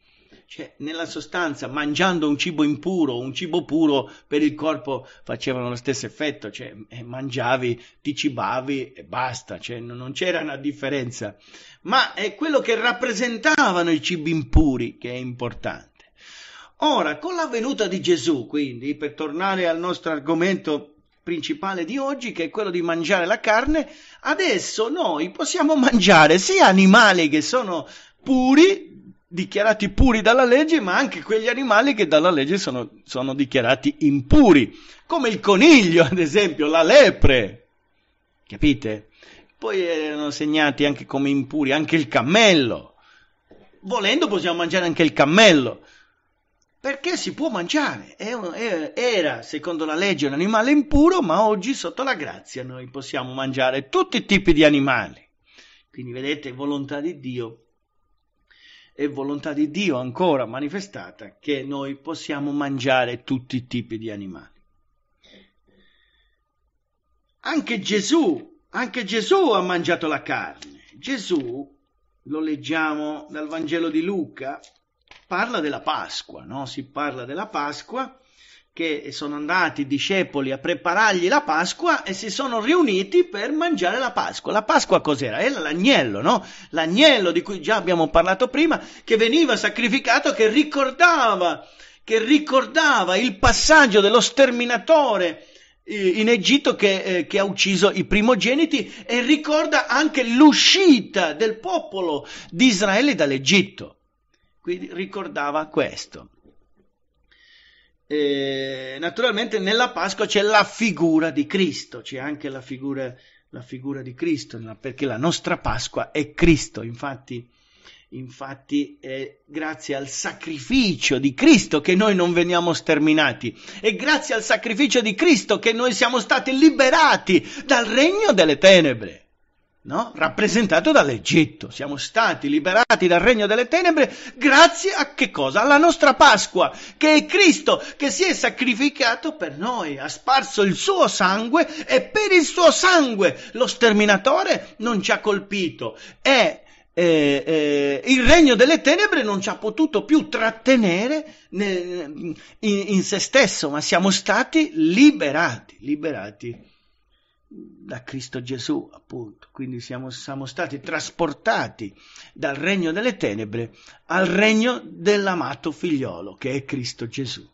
Cioè, nella sostanza, mangiando un cibo impuro, un cibo puro per il corpo facevano lo stesso effetto, cioè eh, mangiavi, ti cibavi e basta, cioè, non c'era una differenza ma è quello che rappresentavano i cibi impuri che è importante. Ora, con la venuta di Gesù, quindi, per tornare al nostro argomento principale di oggi, che è quello di mangiare la carne, adesso noi possiamo mangiare sia animali che sono puri, dichiarati puri dalla legge, ma anche quegli animali che dalla legge sono, sono dichiarati impuri, come il coniglio, ad esempio, la lepre. Capite? Poi erano segnati anche come impuri, anche il cammello. Volendo possiamo mangiare anche il cammello. Perché si può mangiare. Era, secondo la legge, un animale impuro, ma oggi, sotto la grazia, noi possiamo mangiare tutti i tipi di animali. Quindi vedete, volontà di Dio è volontà di Dio ancora manifestata che noi possiamo mangiare tutti i tipi di animali. Anche Gesù anche Gesù ha mangiato la carne. Gesù, lo leggiamo dal Vangelo di Luca, parla della Pasqua, no? Si parla della Pasqua che sono andati i discepoli a preparargli la Pasqua e si sono riuniti per mangiare la Pasqua. La Pasqua cos'era? Era l'agnello, no? L'agnello di cui già abbiamo parlato prima, che veniva sacrificato, che ricordava, che ricordava il passaggio dello sterminatore in Egitto che, eh, che, ha ucciso i primogeniti e ricorda anche l'uscita del popolo di Israele dall'Egitto. Quindi ricordava questo. E, naturalmente nella Pasqua c'è la figura di Cristo, c'è anche la figura, la figura di Cristo, perché la nostra Pasqua è Cristo. Infatti Infatti è grazie al sacrificio di Cristo che noi non veniamo sterminati, è grazie al sacrificio di Cristo che noi siamo stati liberati dal regno delle tenebre. No? rappresentato dall'Egitto. Siamo stati liberati dal regno delle tenebre grazie a che cosa? Alla nostra Pasqua, che è Cristo che si è sacrificato per noi, ha sparso il suo sangue e per il suo sangue lo sterminatore non ci ha colpito. È eh, eh, il regno delle tenebre non ci ha potuto più trattenere nel, in, in, se stesso, ma siamo stati liberati, liberati da Cristo Gesù, appunto. Quindi siamo, siamo stati trasportati dal regno delle tenebre al regno dell'amato figliolo, che è Cristo Gesù.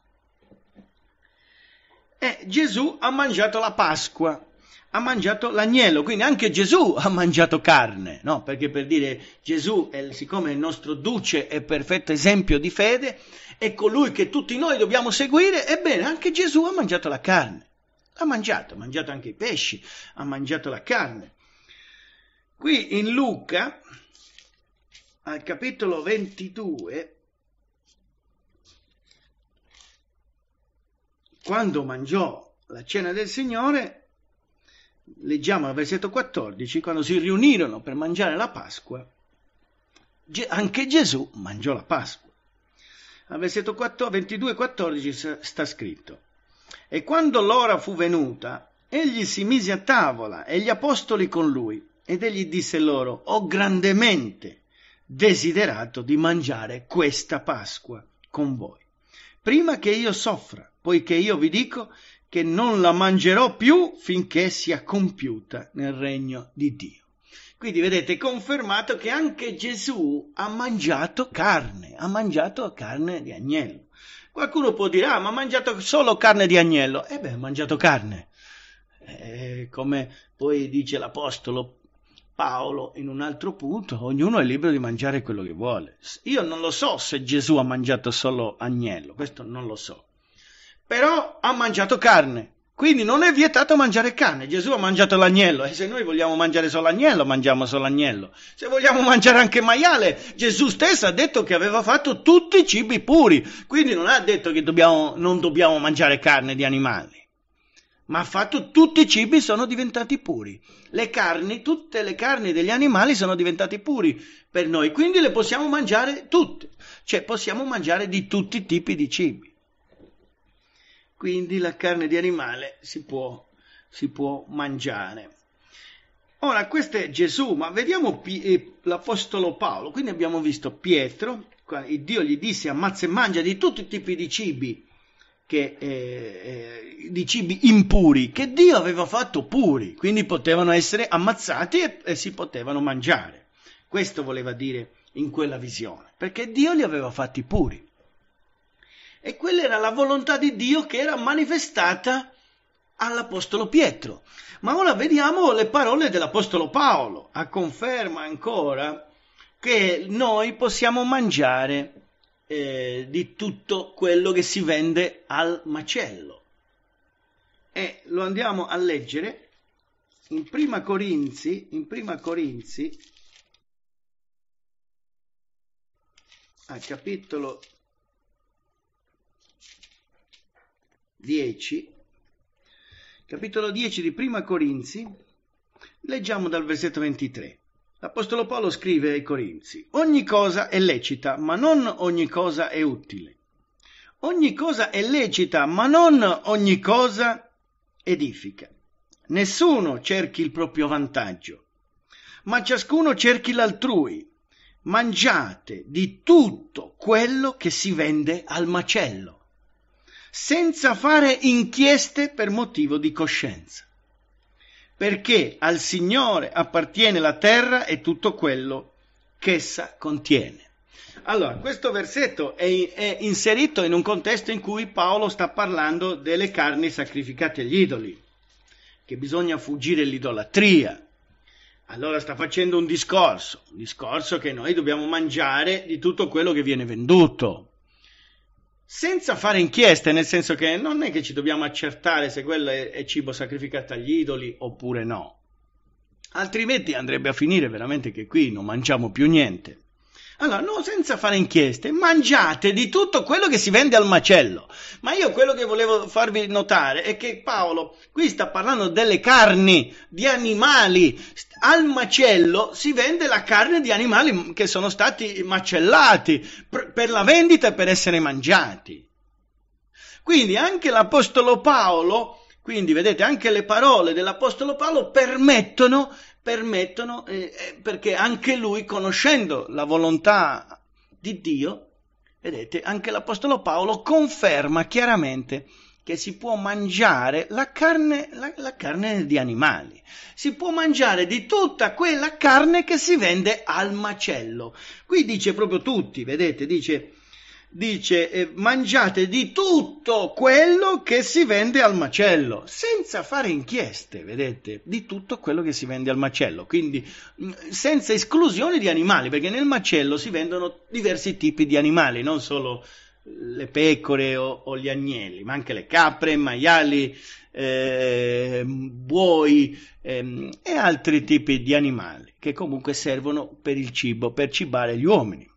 E Gesù ha mangiato la Pasqua ha mangiato l'agnello, quindi anche Gesù ha mangiato carne, no? Perché per dire Gesù, è, siccome è il nostro duce e perfetto esempio di fede, è colui che tutti noi dobbiamo seguire, ebbene anche Gesù ha mangiato la carne, ha mangiato, ha mangiato anche i pesci, ha mangiato la carne. Qui in Luca, al capitolo 22, quando mangiò la cena del Signore, leggiamo al versetto 14, quando si riunirono per mangiare la Pasqua, anche Gesù mangiò la Pasqua. Al versetto 22 14 sta scritto, e quando l'ora fu venuta, egli si mise a tavola e gli apostoli con lui, ed egli disse loro, ho grandemente desiderato di mangiare questa Pasqua con voi, prima che io soffra, poiché io vi dico che non la mangerò più finché sia compiuta nel regno di Dio. Quindi vedete confermato che anche Gesù ha mangiato carne, ha mangiato carne di agnello. Qualcuno può dire, ah, ma ha mangiato solo carne di agnello. E eh beh, ha mangiato carne. Eh, come poi dice l'Apostolo Paolo in un altro punto, ognuno è libero di mangiare quello che vuole. Io non lo so se Gesù ha mangiato solo agnello, questo non lo so però ha mangiato carne. Quindi non è vietato mangiare carne. Gesù ha mangiato l'agnello e se noi vogliamo mangiare solo l'agnello, mangiamo solo l'agnello. Se vogliamo mangiare anche maiale, Gesù stesso ha detto che aveva fatto tutti i cibi puri. Quindi non ha detto che dobbiamo, non dobbiamo mangiare carne di animali. Ma ha fatto tutti i cibi sono diventati puri. Le carni, tutte le carni degli animali sono diventati puri per noi. Quindi le possiamo mangiare tutte. Cioè possiamo mangiare di tutti i tipi di cibi quindi la carne di animale si può, si può mangiare. Ora, questo è Gesù, ma vediamo P- eh, l'Apostolo Paolo. Quindi abbiamo visto Pietro, il Dio gli disse ammazza e mangia di tutti i tipi di cibi, che, eh, eh, di cibi impuri, che Dio aveva fatto puri, quindi potevano essere ammazzati e, e si potevano mangiare. Questo voleva dire in quella visione, perché Dio li aveva fatti puri. E quella era la volontà di Dio che era manifestata all'Apostolo Pietro. Ma ora vediamo le parole dell'Apostolo Paolo, a conferma ancora che noi possiamo mangiare eh, di tutto quello che si vende al macello. E lo andiamo a leggere in Prima Corinzi, in Prima Corinzi, al capitolo 10, capitolo 10 di Prima Corinzi, leggiamo dal versetto 23. L'Apostolo Paolo scrive ai Corinzi, ogni cosa è lecita, ma non ogni cosa è utile. Ogni cosa è lecita, ma non ogni cosa edifica. Nessuno cerchi il proprio vantaggio, ma ciascuno cerchi l'altrui. Mangiate di tutto quello che si vende al macello senza fare inchieste per motivo di coscienza. Perché al Signore appartiene la terra e tutto quello che essa contiene. Allora, questo versetto è, è, inserito in un contesto in cui Paolo sta parlando delle carni sacrificate agli idoli, che bisogna fuggire l'idolatria. Allora sta facendo un discorso, un discorso che noi dobbiamo mangiare di tutto quello che viene venduto senza fare inchieste, nel senso che non è che ci dobbiamo accertare se quello è, è cibo sacrificato agli idoli oppure no. Altrimenti andrebbe a finire veramente che qui non mangiamo più niente. Allora, no, senza fare inchieste, mangiate di tutto quello che si vende al macello. Ma io quello che volevo farvi notare è che Paolo qui sta parlando delle carni, di animali. Al macello si vende la carne di animali che sono stati macellati per la vendita e per essere mangiati. Quindi anche l'Apostolo Paolo quindi vedete anche le parole dell'Apostolo Paolo permettono, permettono eh, eh, perché anche lui conoscendo la volontà di Dio, vedete anche l'Apostolo Paolo conferma chiaramente che si può mangiare la carne, la, la carne di animali, si può mangiare di tutta quella carne che si vende al macello. Qui dice proprio tutti, vedete, dice dice eh, mangiate di tutto quello che si vende al macello, senza fare inchieste, vedete, di tutto quello che si vende al macello, quindi mh, mm, senza esclusione di animali, perché nel macello si vendono diversi tipi di animali, non solo eh, le pecore o, o gli agnelli, ma anche le capre, maiali, eh, buoi eh, e altri tipi di animali che comunque servono per il cibo, per cibare gli uomini.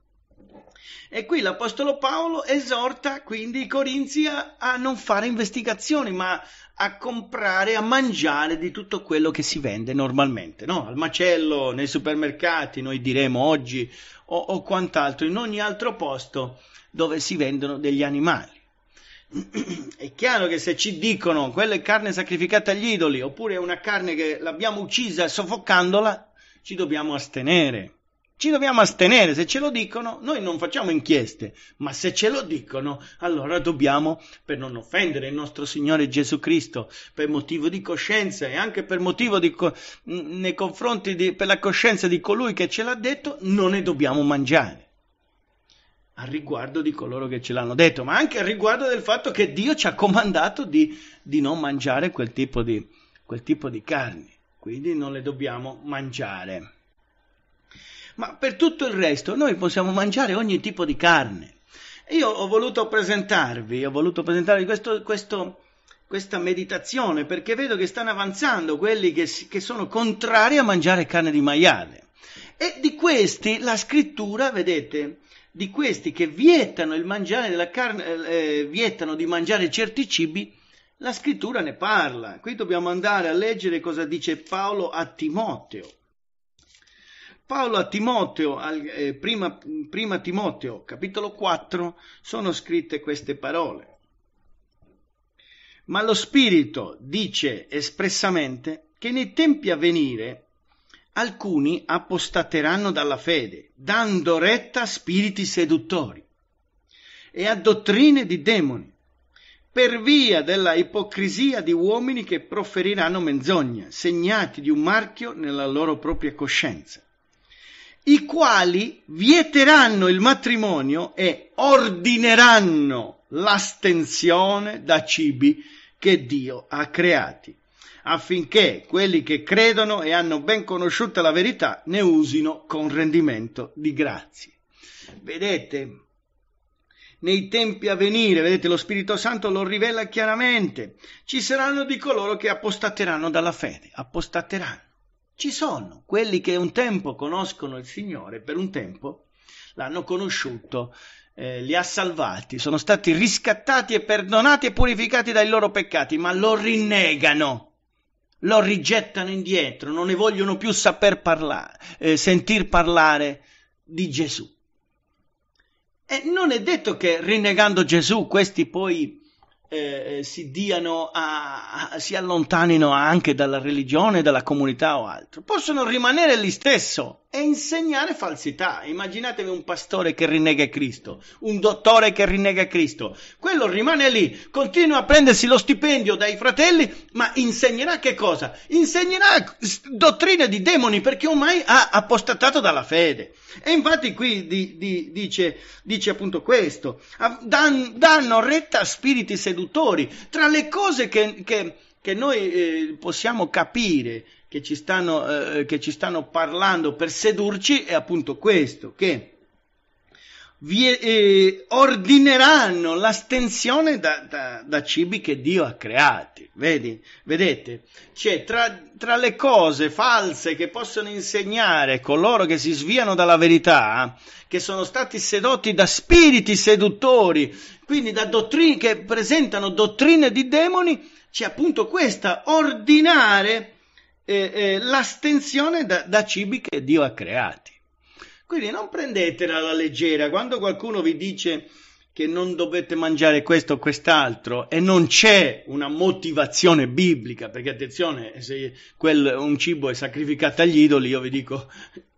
E qui l'Apostolo Paolo esorta quindi i Corinzi a, a non fare investigazioni, ma a comprare, a mangiare di tutto quello che si vende normalmente, no? Al macello, nei supermercati, noi diremo oggi, o, o quant'altro, in ogni altro posto dove si vendono degli animali. È chiaro che se ci dicono quella è carne sacrificata agli idoli oppure è una carne che l'abbiamo uccisa soffocandola, ci dobbiamo astenere. Ci dobbiamo astenere, se ce lo dicono, noi non facciamo inchieste, ma se ce lo dicono, allora dobbiamo, per non offendere il nostro Signore Gesù Cristo, per motivo di coscienza e anche per motivo di co- nei confronti di, per la coscienza di colui che ce l'ha detto, non ne dobbiamo mangiare. A riguardo di coloro che ce l'hanno detto, ma anche a riguardo del fatto che Dio ci ha comandato di, di non mangiare quel tipo di, quel tipo di carni, quindi non le dobbiamo mangiare ma per tutto il resto noi possiamo mangiare ogni tipo di carne. Io ho voluto presentarvi, ho voluto presentarvi questo, questo, questa meditazione perché vedo che stanno avanzando quelli che, che sono contrari a mangiare carne di maiale. E di questi la scrittura, vedete, di questi che vietano, carne, eh, eh, vietano di mangiare certi cibi, la scrittura ne parla. Qui dobbiamo andare a leggere cosa dice Paolo a Timoteo. Paolo a Timoteo, al, eh, prima, prima Timoteo, capitolo 4, sono scritte queste parole. Ma lo Spirito dice espressamente che nei tempi a venire alcuni appostateranno dalla fede, dando retta a spiriti seduttori e a dottrine di demoni, per via della ipocrisia di uomini che proferiranno menzogna, segnati di un marchio nella loro propria coscienza i quali vieteranno il matrimonio e ordineranno l'astensione da cibi che Dio ha creati, affinché quelli che credono e hanno ben conosciuta la verità ne usino con rendimento di grazie. Vedete, nei tempi a venire, vedete, lo Spirito Santo lo rivela chiaramente, ci saranno di coloro che appostateranno dalla fede, appostateranno. Ci sono quelli che un tempo conoscono il Signore, per un tempo l'hanno conosciuto, eh, li ha salvati, sono stati riscattati e perdonati e purificati dai loro peccati, ma lo rinnegano, lo rigettano indietro, non ne vogliono più saper parlare, eh, sentir parlare di Gesù. E non è detto che rinnegando Gesù questi poi eh, eh, si diano a, a, si allontanino anche dalla religione, dalla comunità o altro, possono rimanere lì stesso e insegnare falsità. Immaginatevi un pastore che rinnega Cristo, un dottore che rinnega Cristo. Quello rimane lì, continua a prendersi lo stipendio dai fratelli, ma insegnerà che cosa? Insegnerà dottrine di demoni perché ormai ha apostatato dalla fede. E infatti qui di, di, dice, dice, appunto questo, Dan, danno retta a spiriti seduttori. Tra le cose che, che che noi eh, possiamo capire che ci stanno, eh, che ci stanno parlando per sedurci è appunto questo, che vi eh, ordineranno l'astensione da, da, da, cibi che Dio ha creati. Vedi? Vedete? Cioè, tra, tra, le cose false che possono insegnare coloro che si sviano dalla verità, che sono stati sedotti da spiriti seduttori, quindi da dottrine che presentano dottrine di demoni, c'è appunto questa ordinare eh, eh, l'astensione da, da cibi che Dio ha creati. Quindi non prendetela alla leggera quando qualcuno vi dice che non dovete mangiare questo o quest'altro e non c'è una motivazione biblica, perché attenzione, se quel, un cibo è sacrificato agli idoli, io vi dico,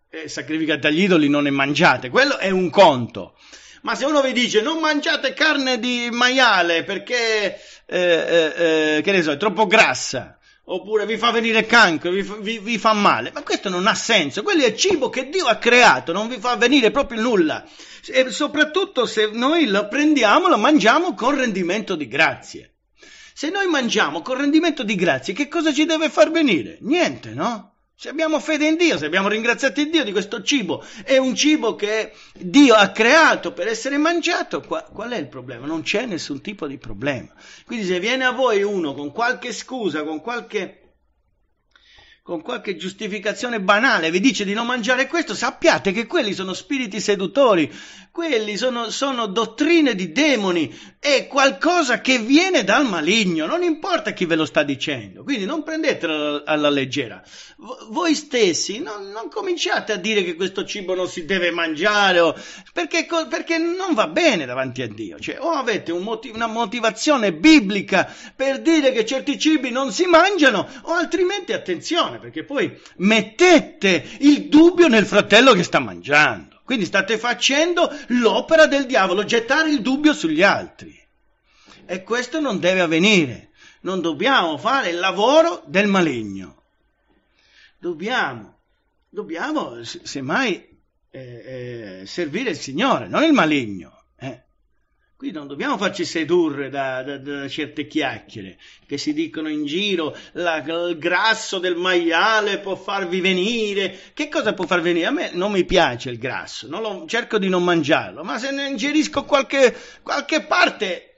è sacrificato agli idoli, non ne mangiate, quello è un conto. Ma se uno vi dice non mangiate carne di maiale perché, eh, eh, eh che ne so, è troppo grassa, oppure vi fa venire cancro, vi, vi, vi, fa male. Ma questo non ha senso, quello è cibo che Dio ha creato, non vi fa venire proprio nulla. E soprattutto se noi lo prendiamo, lo mangiamo con rendimento di grazie. Se noi mangiamo con rendimento di grazie, che cosa ci deve far venire? Niente, no? Se abbiamo fede in Dio, se abbiamo ringraziato Dio di questo cibo, è un cibo che Dio ha creato per essere mangiato, qual, qual è il problema? Non c'è nessun tipo di problema. Quindi se viene a voi uno con qualche scusa, con qualche con qualche giustificazione banale vi dice di non mangiare questo, sappiate che quelli sono spiriti sedutori, quelli sono, sono, dottrine di demoni, è qualcosa che viene dal maligno, non importa chi ve lo sta dicendo, quindi non prendetelo alla leggera. V- voi stessi non, non, cominciate a dire che questo cibo non si deve mangiare, o, perché, co- perché, non va bene davanti a Dio. Cioè, o avete un motiv- una motivazione biblica per dire che certi cibi non si mangiano, o altrimenti attenzione, perché poi mettete il dubbio nel fratello che sta mangiando. Quindi state facendo l'opera del diavolo, gettare il dubbio sugli altri. E questo non deve avvenire. Non dobbiamo fare il lavoro del maligno. Dobbiamo, dobbiamo semmai eh, eh, servire il Signore, non il maligno. Qui non dobbiamo farci sedurre da, da, da certe chiacchiere che si dicono in giro, la, il grasso del maiale può farvi venire. Che cosa può far venire? A me non mi piace il grasso, lo, cerco di non mangiarlo, ma se ne ingerisco qualche, qualche parte,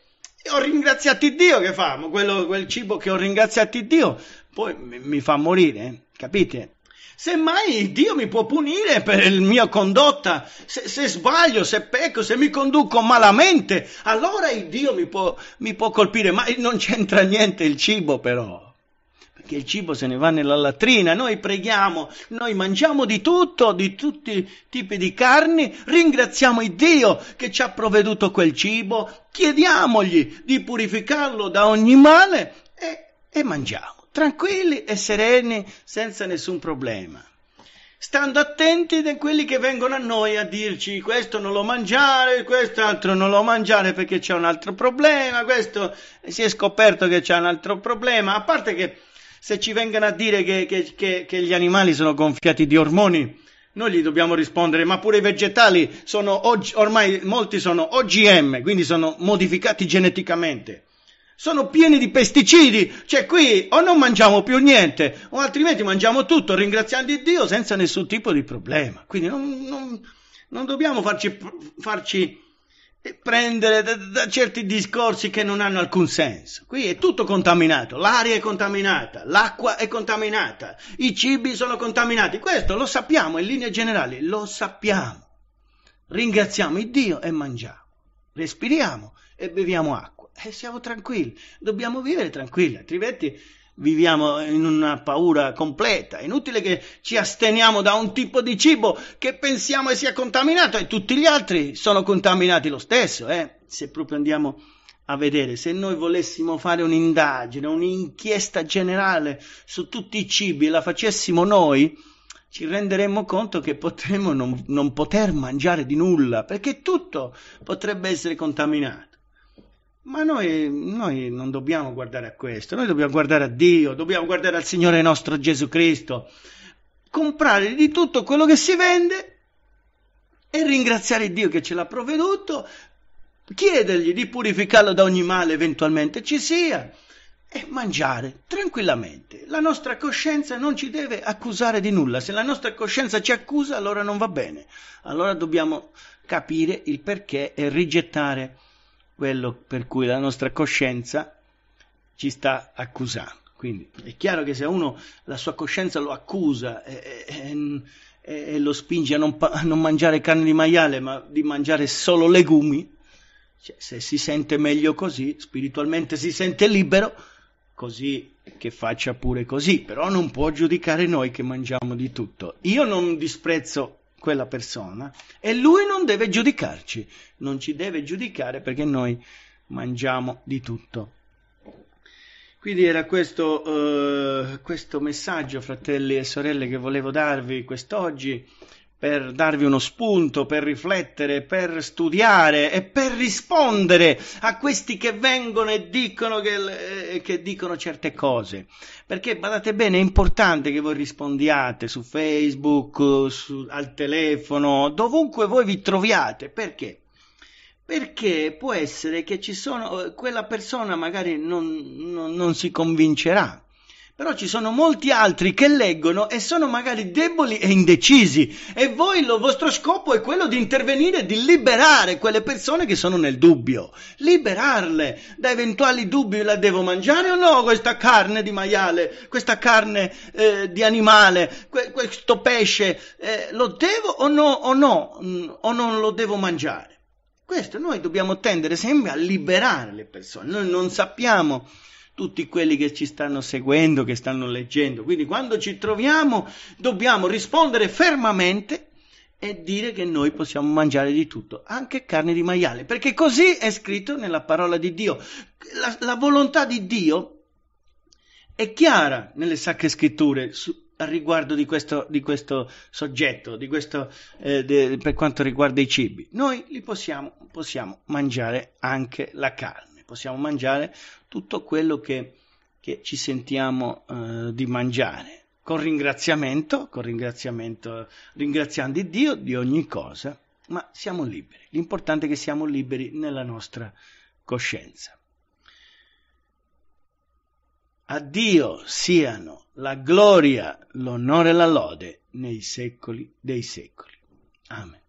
ho ringraziato Dio che famo, quel cibo che ho ringraziato Dio, poi mi, mi fa morire, capite? Semmai Dio mi può punire per la mia condotta. Se, se, sbaglio, se pecco, se mi conduco malamente, allora il Dio mi può, mi può colpire. Ma non c'entra niente il cibo però perché il cibo se ne va nella latrina, noi preghiamo, noi mangiamo di tutto, di tutti i tipi di carni, ringraziamo il Dio che ci ha provveduto quel cibo, chiediamogli di purificarlo da ogni male e, e mangiamo tranquilli e sereni senza nessun problema. Stando attenti da quelli che vengono a noi a dirci questo non lo mangiare, quest'altro non lo mangiare perché c'è un altro problema, questo si è scoperto che c'è un altro problema, a parte che se ci vengono a dire che, che, che, che gli animali sono gonfiati di ormoni, noi gli dobbiamo rispondere, ma pure i vegetali sono, ormai molti sono OGM, quindi sono modificati geneticamente sono pieni di pesticidi, cioè qui o non mangiamo più niente o altrimenti mangiamo tutto ringraziando Dio senza nessun tipo di problema. Quindi non, non, non dobbiamo farci, farci prendere da, da, certi discorsi che non hanno alcun senso. Qui è tutto contaminato, l'aria è contaminata, l'acqua è contaminata, i cibi sono contaminati, questo lo sappiamo in linea generale, lo sappiamo. Ringraziamo Dio e mangiamo, respiriamo e beviamo acqua e eh, siamo tranquilli, dobbiamo vivere tranquilli, altrimenti viviamo in una paura completa. È inutile che ci asteniamo da un tipo di cibo che pensiamo sia contaminato e tutti gli altri sono contaminati lo stesso. Eh? Se proprio andiamo a vedere, se noi volessimo fare un'indagine, un'inchiesta generale su tutti i cibi e la facessimo noi, ci renderemmo conto che potremmo non, non poter mangiare di nulla perché tutto potrebbe essere contaminato. Ma noi, noi, non dobbiamo guardare a questo, noi dobbiamo guardare a Dio, dobbiamo guardare al Signore nostro Gesù Cristo, comprare di tutto quello che si vende e ringraziare Dio che ce l'ha provveduto, chiedergli di purificarlo da ogni male eventualmente ci sia e mangiare tranquillamente. La nostra coscienza non ci deve accusare di nulla. Se la nostra coscienza ci accusa, allora non va bene. Allora dobbiamo capire il perché e rigettare quello per cui la nostra coscienza ci sta accusando. Quindi è chiaro che se uno la sua coscienza lo accusa e, e, e lo spinge a non, a non, mangiare carne di maiale, ma di mangiare solo legumi, cioè, se si sente meglio così, spiritualmente si sente libero, così che faccia pure così, però non può giudicare noi che mangiamo di tutto. Io non disprezzo quella persona e lui non deve giudicarci, non ci deve giudicare perché noi mangiamo di tutto. Quindi era questo, eh, questo messaggio, fratelli e sorelle, che volevo darvi quest'oggi per darvi uno spunto, per riflettere, per studiare e per rispondere a questi che vengono e dicono, che, eh, che dicono certe cose. Perché badate bene, è importante che voi rispondiate su Facebook, su, al telefono, dovunque voi vi troviate. Perché? Perché può essere che ci sono, eh, quella persona magari non, non, non si convincerà però ci sono molti altri che leggono e sono magari deboli e indecisi e voi lo vostro scopo è quello di intervenire, di liberare quelle persone che sono nel dubbio, liberarle da eventuali dubbi, la devo mangiare o no questa carne di maiale, questa carne eh, di animale, que- questo pesce, eh, lo devo o no, o no, mh, mm, o non lo devo mangiare? Questo noi dobbiamo tendere sempre a liberare le persone, noi non sappiamo tutti quelli che ci stanno seguendo, che stanno leggendo. Quindi quando ci troviamo dobbiamo rispondere fermamente e dire che noi possiamo mangiare di tutto, anche carne di maiale, perché così è scritto nella parola di Dio. La, la volontà di Dio è chiara nelle sacre scritture su, a riguardo di questo, di questo soggetto, di questo, eh, de, per quanto riguarda i cibi. Noi li possiamo, possiamo mangiare anche la carne possiamo mangiare tutto quello che, che ci sentiamo eh, di mangiare, con ringraziamento, con ringraziamento, ringraziando Dio di ogni cosa, ma siamo liberi. L'importante è che siamo liberi nella nostra coscienza. A Dio siano la gloria, l'onore e la lode nei secoli dei secoli. Amen.